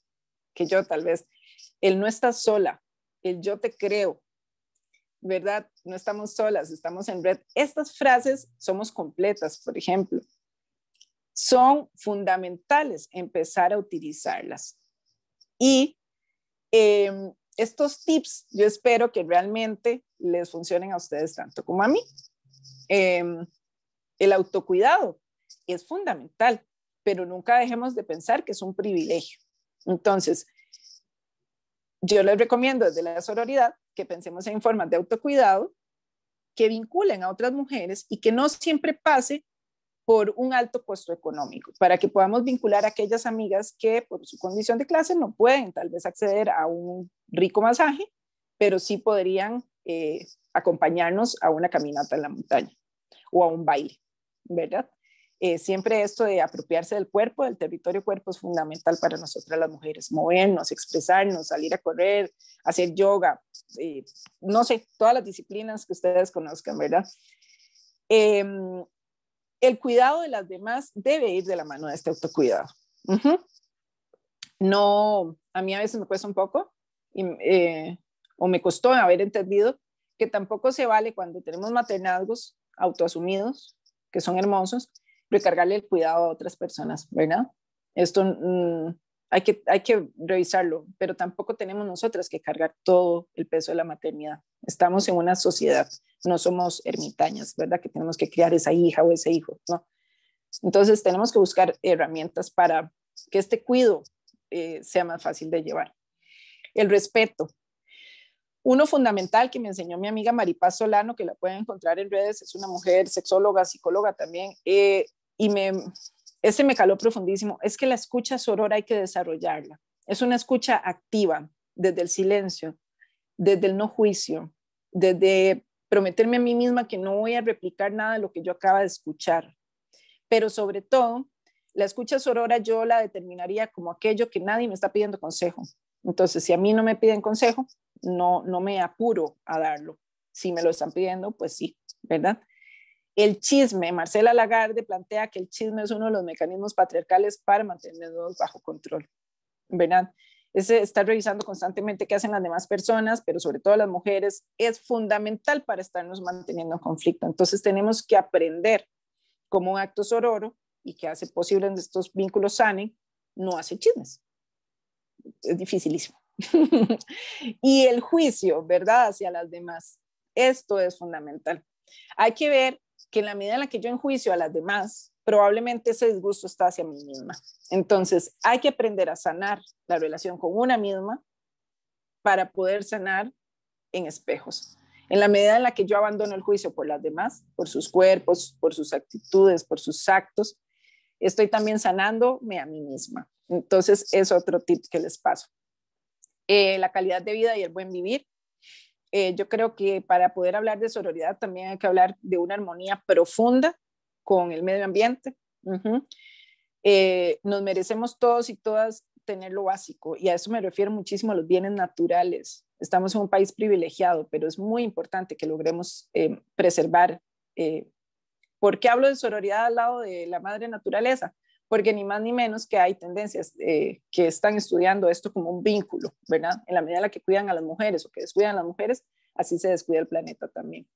que yo tal vez. El no estás sola, el yo te creo, ¿verdad? No estamos solas, estamos en red. Estas frases somos completas, por ejemplo. Son fundamentales empezar a utilizarlas. Y em, estos tips yo espero que realmente les funcionen a ustedes tanto como a mí. Em, el autocuidado es fundamental pero nunca dejemos de pensar que es un privilegio. Entonces, yo les recomiendo desde la sororidad que pensemos en formas de autocuidado que vinculen a otras mujeres y que no siempre pase por un alto costo económico, para que podamos vincular a aquellas amigas que por su condición de clase no pueden tal vez acceder a un rico masaje, pero sí podrían eh, acompañarnos a una caminata en la montaña o a un baile, ¿verdad? Eh, siempre esto de apropiarse del cuerpo, del territorio cuerpo es fundamental para nosotras las mujeres, movernos, expresarnos, salir a correr, hacer yoga, eh, no sé, todas las disciplinas que ustedes conozcan, ¿verdad? Em, el cuidado de las demás debe ir de la mano de este autocuidado. No, a mí a veces me cuesta un poco eh, o me costó haber entendido que tampoco se vale cuando tenemos maternazgos autoasumidos, que son hermosos, pues, recargarle el cuidado a otras personas, ¿verdad? Esto mm, hay, que, hay que revisarlo, pero tampoco tenemos nosotras que cargar todo el peso de la maternidad. Estamos en una sociedad, no somos ermitañas, ¿verdad? Que tenemos que criar esa hija o ese hijo, ¿no? Entonces tenemos que buscar herramientas para que este cuido eh, sea más fácil de llevar. El respeto. Uno fundamental que me enseñó mi amiga Maripaz Solano, que la pueden encontrar en redes, es una mujer sexóloga, psicóloga también, eh, y me, ese me caló profundísimo, es que la escucha sorora hay que desarrollarla. Es una escucha activa, desde el silencio, desde el no juicio, desde prometerme a mí misma que no voy a replicar nada de lo que yo acaba de escuchar. Pero sobre todo, la escucha sorora yo la determinaría como aquello que nadie me está pidiendo consejo. Entonces, si a mí no me piden consejo, no, no me apuro a darlo. Si me lo están pidiendo, pues sí, ¿verdad? El chisme, Marcela Lagarde plantea que el chisme es uno de los mecanismos patriarcales para mantenernos bajo control, ¿verdad? Ese estar revisando constantemente qué hacen las demás personas, pero sobre todo las mujeres, es fundamental para estarnos manteniendo en conflicto. Entonces tenemos que aprender cómo un acto sororo y que hace posible que estos vínculos sanen, no hace chismes. Es dificilísimo. y el juicio, ¿verdad?, hacia las demás. Esto es fundamental. Hay que ver que en la medida en la que yo enjuicio a las demás, probablemente ese disgusto está hacia mí misma. Entonces, hay que aprender a sanar la relación con una misma para poder sanar en espejos. En la medida en la que yo abandono el juicio por las demás, por sus cuerpos, por sus actitudes, por sus actos, estoy también sanándome a mí misma. Entonces, es otro tip que les paso. Eh, la calidad de vida y el buen vivir eh, yo creo que para poder hablar de sororidad también hay que hablar de una armonía profunda con el medio ambiente. Eh, nos merecemos todos y todas tener lo básico y a eso me refiero muchísimo a los bienes naturales. Estamos en un país privilegiado, pero es muy importante que logremos eh, preservar. ¿Por qué hablo de sororidad al lado de la madre naturaleza? porque ni más ni menos que hay tendencias eh, que están estudiando esto como un vínculo, ¿verdad? En la medida en la que cuidan a las mujeres o que descuidan a las mujeres, así se descuida el planeta también,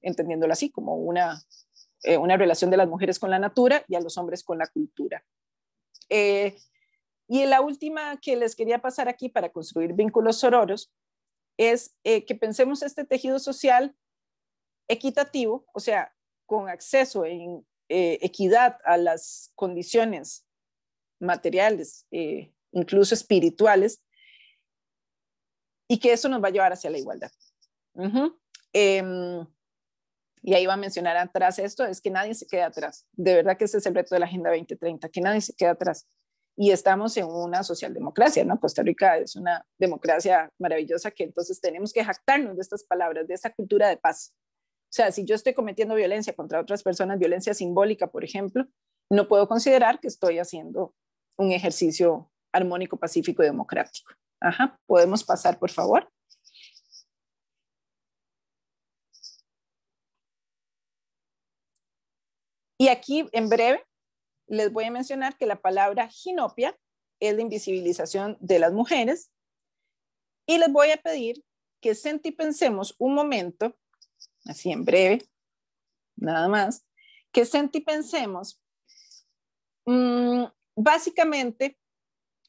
entendiéndolo así como una, eh, una relación de las mujeres con la natura y a los hombres con la cultura. Eh, y la última que les quería pasar aquí para construir vínculos sororos es que pensemos este tejido social equitativo, o sea, con acceso en, eh, equidad a las condiciones materiales, eh, incluso espirituales, y que eso nos va a llevar hacia la igualdad. Em, y ahí va a mencionar atrás esto, es que nadie se queda atrás. De verdad que ese es el reto de la Agenda 2030, que nadie se queda atrás. Y estamos en una socialdemocracia, ¿no? Costa Rica es una democracia maravillosa que entonces tenemos que jactarnos de estas palabras, de esta cultura de paz. O sea, si yo estoy cometiendo violencia contra otras personas, violencia simbólica, por ejemplo, no puedo considerar que estoy haciendo un ejercicio armónico, pacífico y democrático. Ajá, podemos pasar, por favor. Y aquí, en breve, les voy a mencionar que la palabra ginopia es la invisibilización de las mujeres. Y les voy a pedir que pensemos un momento así en breve, nada más, que sentipensemos. Mm, básicamente,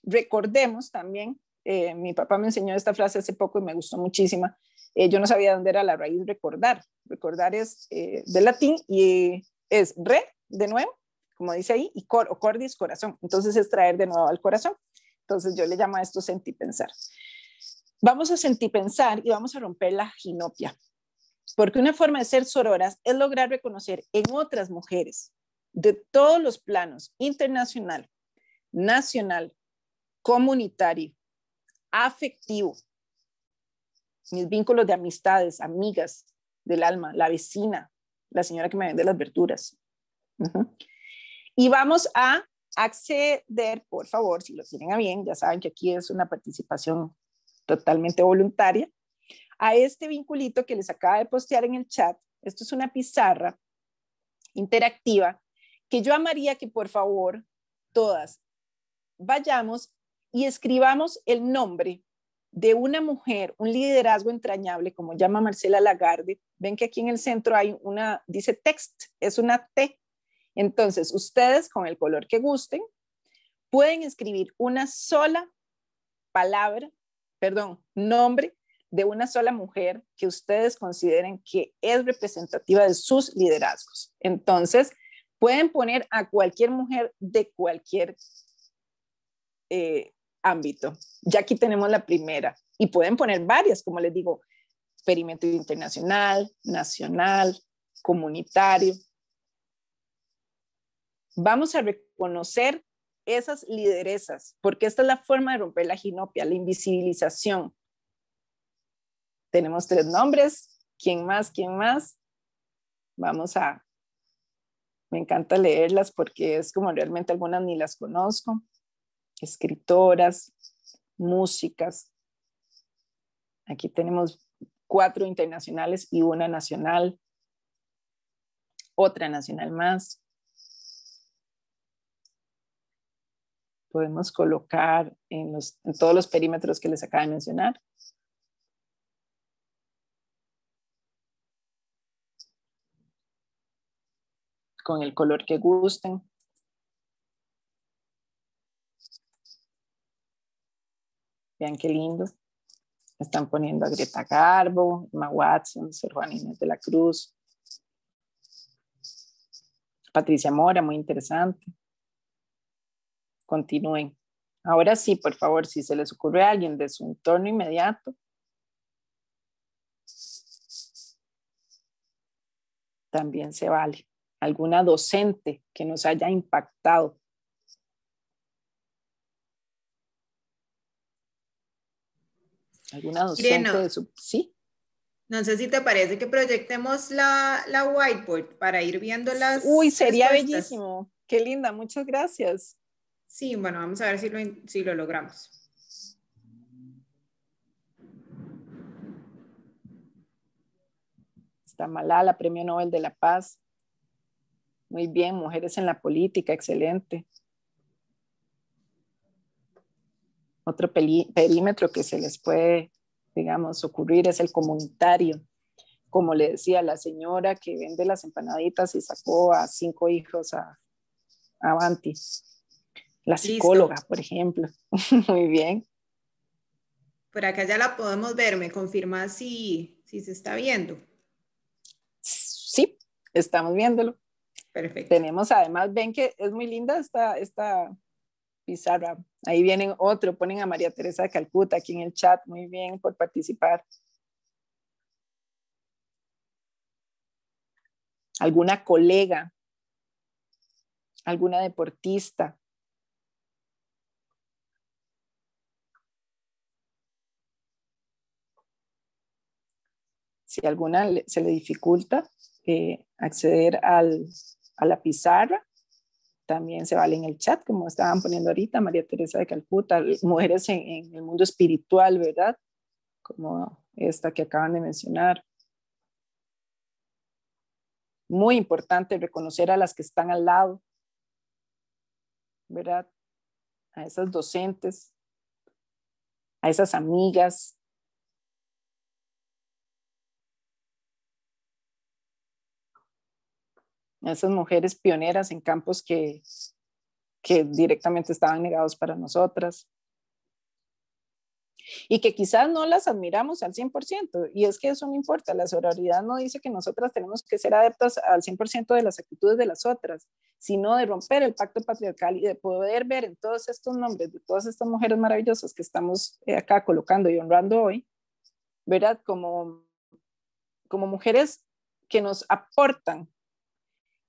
recordemos también, eh, mi papá me enseñó esta frase hace poco y me gustó muchísima. Eh, yo no sabía dónde era la raíz recordar. Recordar es eh, de latín y es re, de nuevo, como dice ahí, y cor, o cordis, corazón. Entonces es traer de nuevo al corazón. Entonces yo le llamo a esto sentipensar. Vamos a sentipensar y vamos a romper la ginopia. Porque una forma de ser sororas es lograr reconocer en otras mujeres de todos los planos, internacional, nacional, comunitario, afectivo, mis vínculos de amistades, amigas del alma, la vecina, la señora que me vende las verduras. Y vamos a acceder, por favor, si lo tienen a bien, ya saben que aquí es una participación totalmente voluntaria, a este vinculito que les acaba de postear en el chat. Esto es una pizarra interactiva que yo amaría que por favor todas vayamos y escribamos el nombre de una mujer, un liderazgo entrañable, como llama Marcela Lagarde. Ven que aquí en el centro hay una, dice text, es una T. Entonces, ustedes con el color que gusten, pueden escribir una sola palabra, perdón, nombre de una sola mujer que ustedes consideren que es representativa de sus liderazgos. Entonces, pueden poner a cualquier mujer de cualquier eh, ámbito. Ya aquí tenemos la primera y pueden poner varias, como les digo, experimento internacional, nacional, comunitario. Vamos a reconocer esas lideresas, porque esta es la forma de romper la ginopia, la invisibilización, tenemos tres nombres. ¿Quién más? ¿Quién más? Vamos a... Me encanta leerlas porque es como realmente algunas ni las conozco. Escritoras, músicas. Aquí tenemos cuatro internacionales y una nacional. Otra nacional más. podemos colocar en, todos los perímetros que les acabo de mencionar. con el color que gusten. Vean qué lindo. Están poniendo a Greta Garbo, Emma Watson, Ser Juan Inés de la Cruz, Patricia Mora, muy interesante. Continúen. Ahora sí, por favor, si se les ocurre a alguien de su entorno inmediato, también se vale alguna docente que nos haya impactado. ¿Alguna docente de su... Sí. No sé si te parece que proyectemos la, whiteboard para ir viendo las. Uy, sería bellísimo. Qué linda, muchas gracias. Sí, bueno, vamos a ver si lo, si lo logramos. Malala, Premio Nobel de la Paz. Muy bien, mujeres en la política, excelente. Otro perímetro que se les puede, digamos, ocurrir es el comunitario. Como le decía, la señora que vende las empanaditas y sacó a cinco hijos a Avanti. La psicóloga, por ejemplo. Muy bien. Por acá ya la podemos ver. ¿Me confirma si, si se está viendo? Sí, estamos viéndolo. Tenemos además, ven que es muy linda esta, pizarra. Ahí vienen otro, ponen a María Teresa de Calcuta aquí en el chat. Muy bien por participar. Alguna colega, alguna deportista. Si alguna se le dificulta eh, acceder al, a la pizarra. También se vale en el chat, como estaban poniendo ahorita, María Teresa de Calcuta, mujeres en, en el mundo espiritual, ¿verdad? Como esta que acaban de mencionar. Muy importante reconocer a las que están al lado, ¿verdad? A esas docentes, a esas amigas, esas mujeres pioneras en campos que, directamente estaban negados para nosotras y que quizás no las admiramos al 100%, y es que eso no importa, la sororidad no dice que nosotras tenemos que ser adeptas al 100% de las actitudes de las otras, sino de romper el pacto patriarcal y de poder ver en todos estos nombres de todas estas mujeres maravillosas que estamos eh, acá colocando y honrando hoy, ¿verdad? Como, como mujeres que nos aportan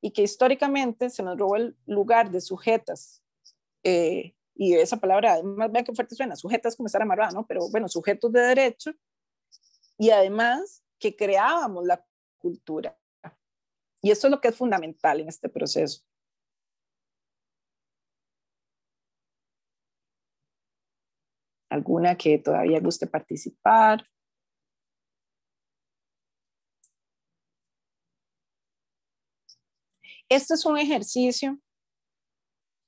y que históricamente se nos robó el lugar de sujetas. Eh, y esa palabra, además, vean qué fuerte suena, sujetas como estar amarrada, ¿no? Pero bueno, sujetos de derecho. Y además que creábamos la cultura. Y eso es lo que es fundamental en este proceso. ¿Alguna que todavía guste participar? Este es un ejercicio,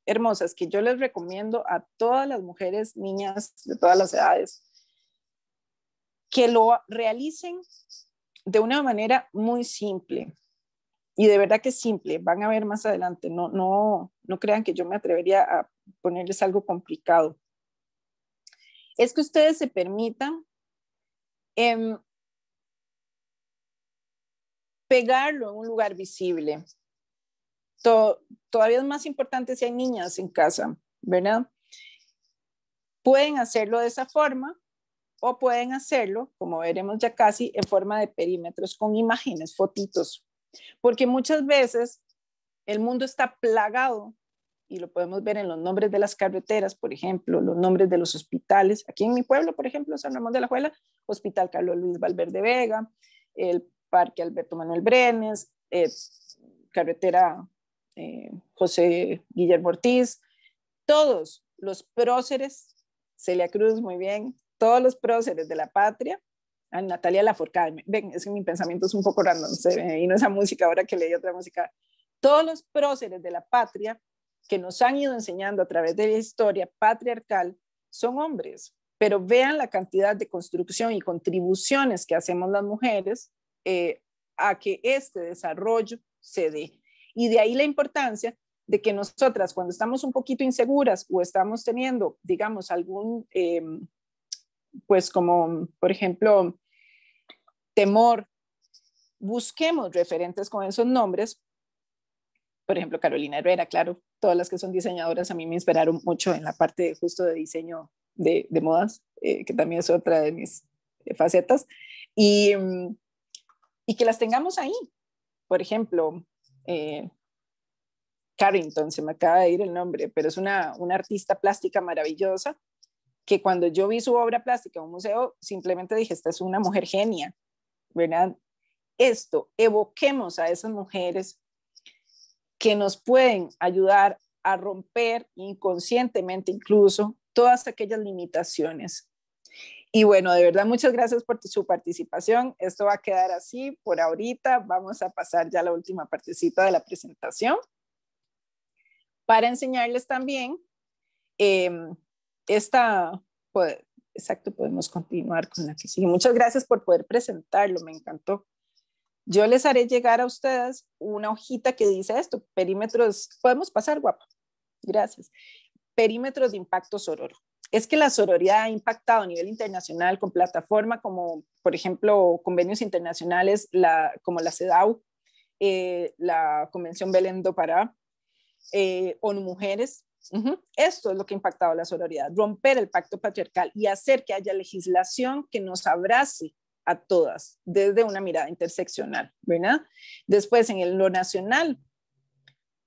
hermosas, que yo les recomiendo a todas las mujeres, niñas de todas las edades, que lo realicen de una manera muy simple. Y de verdad que simple, van a ver más adelante, no, crean que yo me atrevería a ponerles algo complicado. Es que ustedes se permitan em, pegarlo en un lugar visible todavía es más importante si hay niñas en casa, ¿verdad? Pueden hacerlo de esa forma o pueden hacerlo, como veremos ya casi, en forma de perímetros con imágenes, fotitos, porque muchas veces el mundo está plagado y lo podemos ver en los nombres de las carreteras, por ejemplo, los nombres de los hospitales. Aquí en mi pueblo, por ejemplo, San Ramón de la Juela, Hospital Carlos Luis Valverde Vega, el Parque Alberto Manuel Brenes, eh, carretera eh, José Guillermo Ortiz, todos los próceres, Celia Cruz, muy bien, todos los próceres de la patria, a Natalia Laforcada, ven, es que mi pensamiento es un poco random, y no esa música ahora que leí otra música, todos los próceres de la patria que nos han ido enseñando a través de la historia patriarcal son hombres, pero vean la cantidad de construcción y contribuciones que hacemos las mujeres eh, a que este desarrollo se dé. Y de ahí la importancia de que nosotras cuando estamos un poquito inseguras o estamos teniendo, digamos, algún, em, pues como, por ejemplo, temor, busquemos referentes con esos nombres. Por ejemplo, Carolina Herrera, claro, todas las que son diseñadoras a mí me inspiraron mucho en la parte de, justo de diseño de, modas, eh, que también es otra de mis eh, facetas, y, em, y que las tengamos ahí. Por ejemplo, eh, Carrington, se me acaba de ir el nombre, pero es una, una artista plástica maravillosa que cuando yo vi su obra plástica en un museo, simplemente dije, esta es una mujer genia, ¿verdad? Esto, evoquemos a esas mujeres que nos pueden ayudar a romper inconscientemente incluso todas aquellas limitaciones y bueno, de verdad, muchas gracias por su participación. Esto va a quedar así por ahorita. Vamos a pasar ya a la última partecita de la presentación para enseñarles también em, esta... Pues, exacto, podemos continuar con la que sigue. Muchas gracias por poder presentarlo, me encantó. Yo les haré llegar a ustedes una hojita que dice esto, perímetros, podemos pasar, guapo. gracias. Perímetros de impacto sororo es que la sororidad ha impactado a nivel internacional con plataformas como, por ejemplo, convenios internacionales como la CEDAW, eh, la Convención Belén do Pará, eh, ONU Mujeres. Esto es lo que ha impactado la sororidad, romper el pacto patriarcal y hacer que haya legislación que nos abrace a todas desde una mirada interseccional, ¿verdad? Después, en el, lo nacional,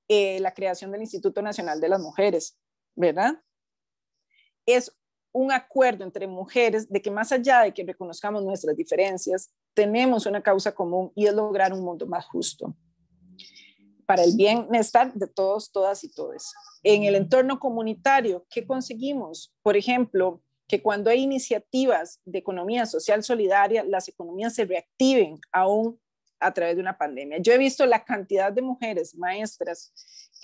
eh, la creación del Instituto Nacional de las Mujeres, ¿verdad? es un acuerdo entre mujeres de que más allá de que reconozcamos nuestras diferencias, tenemos una causa común y es lograr un mundo más justo para el bienestar de todos, todas y todos. En el entorno comunitario, ¿qué conseguimos? Por ejemplo, que cuando hay iniciativas de economía social solidaria, las economías se reactiven aún a través de una pandemia. Yo he visto la cantidad de mujeres, maestras,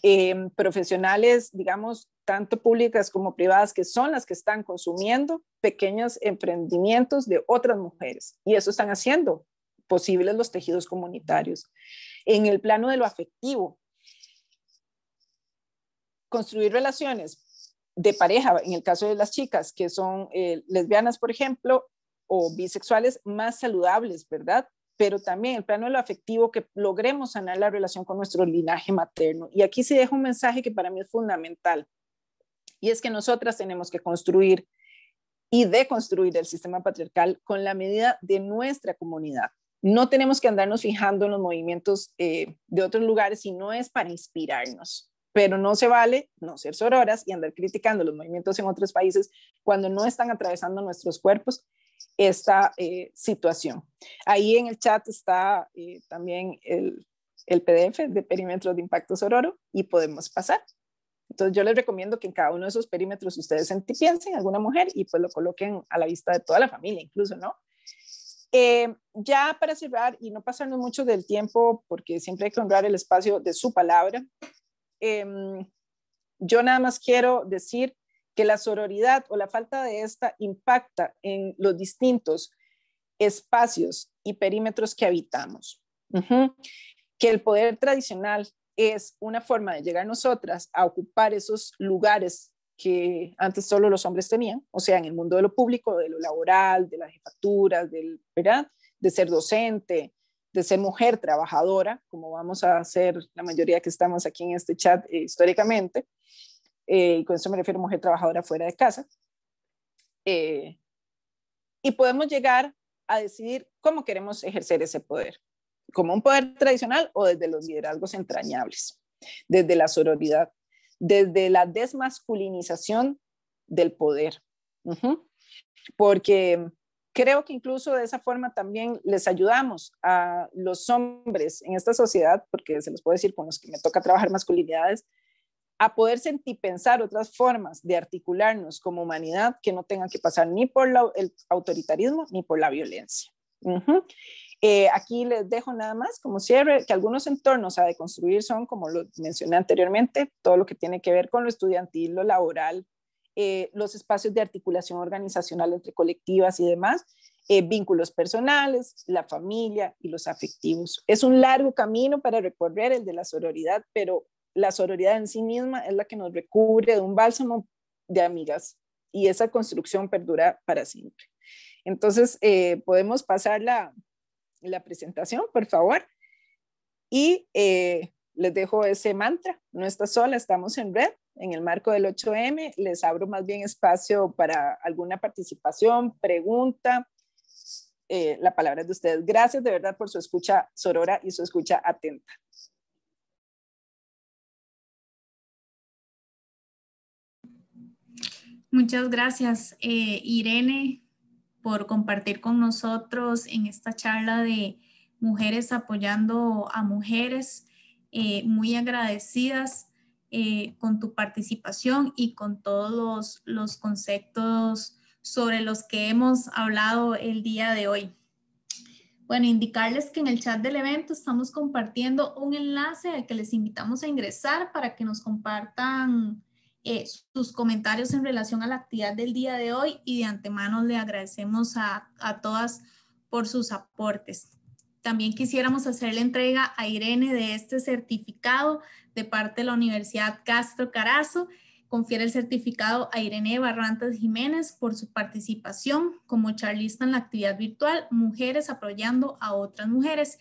em, profesionales, digamos, tanto públicas como privadas, que son las que están consumiendo pequeños emprendimientos de otras mujeres. Y eso están haciendo posibles los tejidos comunitarios. En el plano de lo afectivo, construir relaciones de pareja, en el caso de las chicas que son eh, lesbianas, por ejemplo, o bisexuales, más saludables, ¿verdad? pero también el plano de lo afectivo, que logremos sanar la relación con nuestro linaje materno. Y aquí se deja un mensaje que para mí es fundamental, y es que nosotras tenemos que construir y deconstruir el sistema patriarcal con la medida de nuestra comunidad. No tenemos que andarnos fijando en los movimientos eh, de otros lugares si no es para inspirarnos, pero no se vale no ser sororas y andar criticando los movimientos en otros países cuando no están atravesando nuestros cuerpos esta eh, situación. Ahí en el chat está eh, también el, PDF de perímetros de impacto sororo y podemos pasar. Entonces yo les recomiendo que en cada uno de esos perímetros ustedes piensen alguna mujer y pues lo coloquen a la vista de toda la familia incluso, ¿no? Eh, ya para cerrar y no pasarnos mucho del tiempo, porque siempre hay que honrar el espacio de su palabra, em, yo nada más quiero decir que la sororidad o la falta de esta impacta en los distintos espacios y perímetros que habitamos. Que el poder tradicional es una forma de llegar nosotras a ocupar esos lugares que antes solo los hombres tenían, o sea, en el mundo de lo público, de lo laboral, de las jefaturas, del, ¿verdad? de ser docente, de ser mujer trabajadora, como vamos a hacer la mayoría que estamos aquí en este chat eh, históricamente, eh, y con eso me refiero a mujer trabajadora fuera de casa, eh, y podemos llegar a decidir cómo queremos ejercer ese poder, como un poder tradicional o desde los liderazgos entrañables, desde la sororidad, desde la desmasculinización del poder, porque creo que incluso de esa forma también les ayudamos a los hombres en esta sociedad, porque se los puedo decir con los que me toca trabajar masculinidades, a poder sentir pensar otras formas de articularnos como humanidad que no tengan que pasar ni por el autoritarismo ni por la violencia. Eh, aquí les dejo nada más como cierre que algunos entornos a deconstruir son, como lo mencioné anteriormente, todo lo que tiene que ver con lo estudiantil, lo laboral, eh, los espacios de articulación organizacional entre colectivas y demás, eh, vínculos personales, la familia y los afectivos. Es un largo camino para recorrer el de la sororidad, pero la sororidad en sí misma es la que nos recubre de un bálsamo de amigas y esa construcción perdura para siempre. Entonces, eh, podemos pasar la, presentación, por favor. Y eh, les dejo ese mantra, no está sola, estamos en red, en el marco del 8M. Les abro más bien espacio para alguna participación, pregunta. Eh, la palabra es de ustedes. Gracias de verdad por su escucha sorora y su escucha atenta. Muchas gracias, eh, Irene, por compartir con nosotros en esta charla de mujeres apoyando a mujeres. Eh, muy agradecidas eh, con tu participación y con todos los, los conceptos sobre los que hemos hablado el día de hoy. Bueno, indicarles que en el chat del evento estamos compartiendo un enlace al que les invitamos a ingresar para que nos compartan eh, sus comentarios en relación a la actividad del día de hoy y de antemano le agradecemos a, a todas por sus aportes. También quisiéramos hacer la entrega a Irene de este certificado de parte de la Universidad Castro Carazo. Confiere el certificado a Irene Barrantes Jiménez por su participación como charlista en la actividad virtual Mujeres apoyando a otras mujeres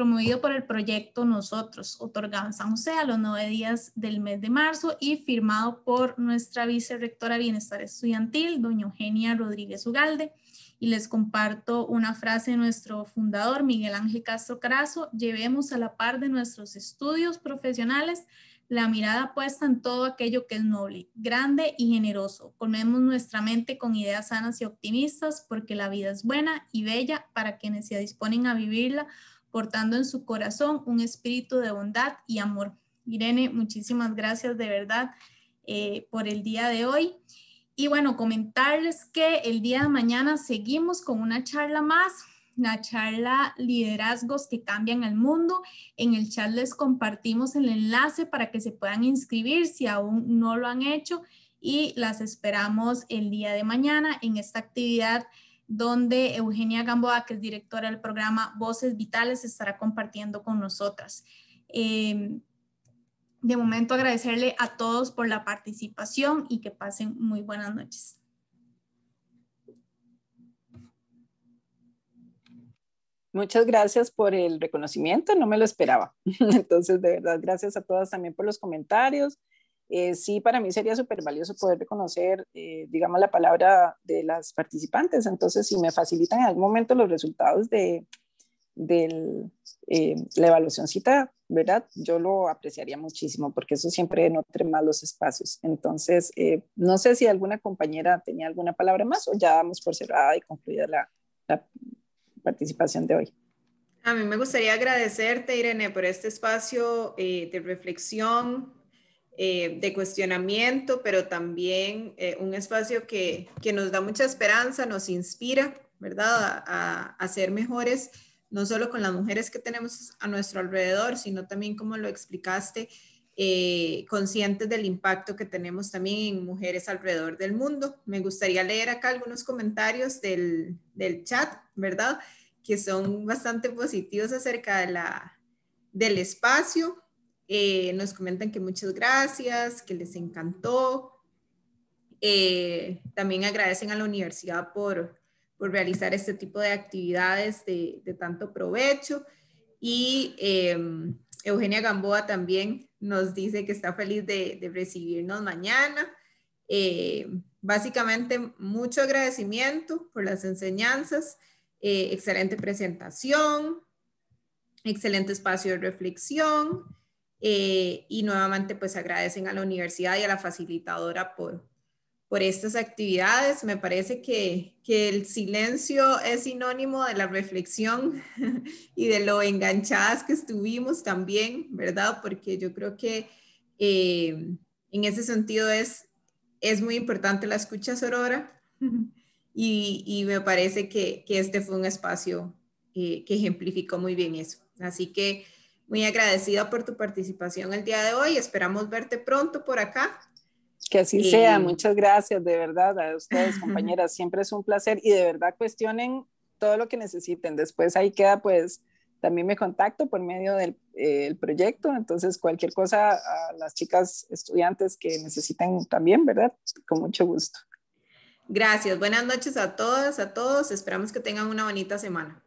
promovido por el proyecto Nosotros, otorgado en San José a los nueve días del mes de marzo y firmado por nuestra vicerrectora de Bienestar Estudiantil, doña Eugenia Rodríguez Ugalde. Y les comparto una frase de nuestro fundador, Miguel Ángel Castro Carazo, llevemos a la par de nuestros estudios profesionales la mirada puesta en todo aquello que es noble, grande y generoso. Colmemos nuestra mente con ideas sanas y optimistas porque la vida es buena y bella para quienes se disponen a vivirla portando en su corazón un espíritu de bondad y amor. Irene, muchísimas gracias de verdad eh, por el día de hoy. Y bueno, comentarles que el día de mañana seguimos con una charla más, la charla Liderazgos que cambian el mundo. En el chat les compartimos el enlace para que se puedan inscribir si aún no lo han hecho y las esperamos el día de mañana en esta actividad donde Eugenia Gamboa, que es directora del programa Voces Vitales, estará compartiendo con nosotras. Em, de momento agradecerle a todos por la participación y que pasen muy buenas noches. Muchas gracias por el reconocimiento, no me lo esperaba. Entonces, de verdad, gracias a todas también por los comentarios, eh, sí, para mí sería súper valioso poder reconocer, eh, digamos, la palabra de las participantes. Entonces, si me facilitan en algún momento los resultados de, eh, la evaluación la ¿verdad? Yo lo apreciaría muchísimo porque eso siempre no más los espacios. Entonces, no sé si alguna compañera tenía alguna palabra más o ya damos por cerrada y concluida la, participación de hoy. A mí me gustaría agradecerte, Irene, por este espacio de reflexión, eh, de cuestionamiento, pero también eh, un espacio que, nos da mucha esperanza, nos inspira, ¿verdad? A, a, ser mejores, no solo con las mujeres que tenemos a nuestro alrededor, sino también, como lo explicaste, eh, conscientes del impacto que tenemos también en mujeres alrededor del mundo. Me gustaría leer acá algunos comentarios del, chat, ¿verdad? Que son bastante positivos acerca de del espacio. Eh, nos comentan que muchas gracias, que les encantó. Eh, también agradecen a la universidad por, realizar este tipo de actividades de, tanto provecho. Y eh, Eugenia Gamboa también nos dice que está feliz de recibirnos mañana. básicamente, mucho agradecimiento por las enseñanzas, excelente presentación, excelente espacio de reflexión. Eh, y nuevamente pues agradecen a la universidad y a la facilitadora por, por estas actividades. Me parece que, el silencio es sinónimo de la reflexión y de lo enganchadas que estuvimos también, ¿verdad? Porque yo creo que eh, en ese sentido es, es muy importante la escucha sorora y, y me parece que, este fue un espacio eh, que ejemplificó muy bien eso. Así que... Muy agradecida por tu participación el día de hoy. Esperamos verte pronto por acá. Que así sea. Muchas gracias, de verdad, a ustedes, compañeras. Siempre es un placer y de verdad cuestionen todo lo que necesiten. Después ahí queda, pues, también me contacto por medio del eh, proyecto. Entonces, cualquier cosa a las chicas estudiantes que necesiten también, ¿verdad? Con mucho gusto. Gracias. Buenas noches a todas, a todos. Esperamos que tengan una bonita semana.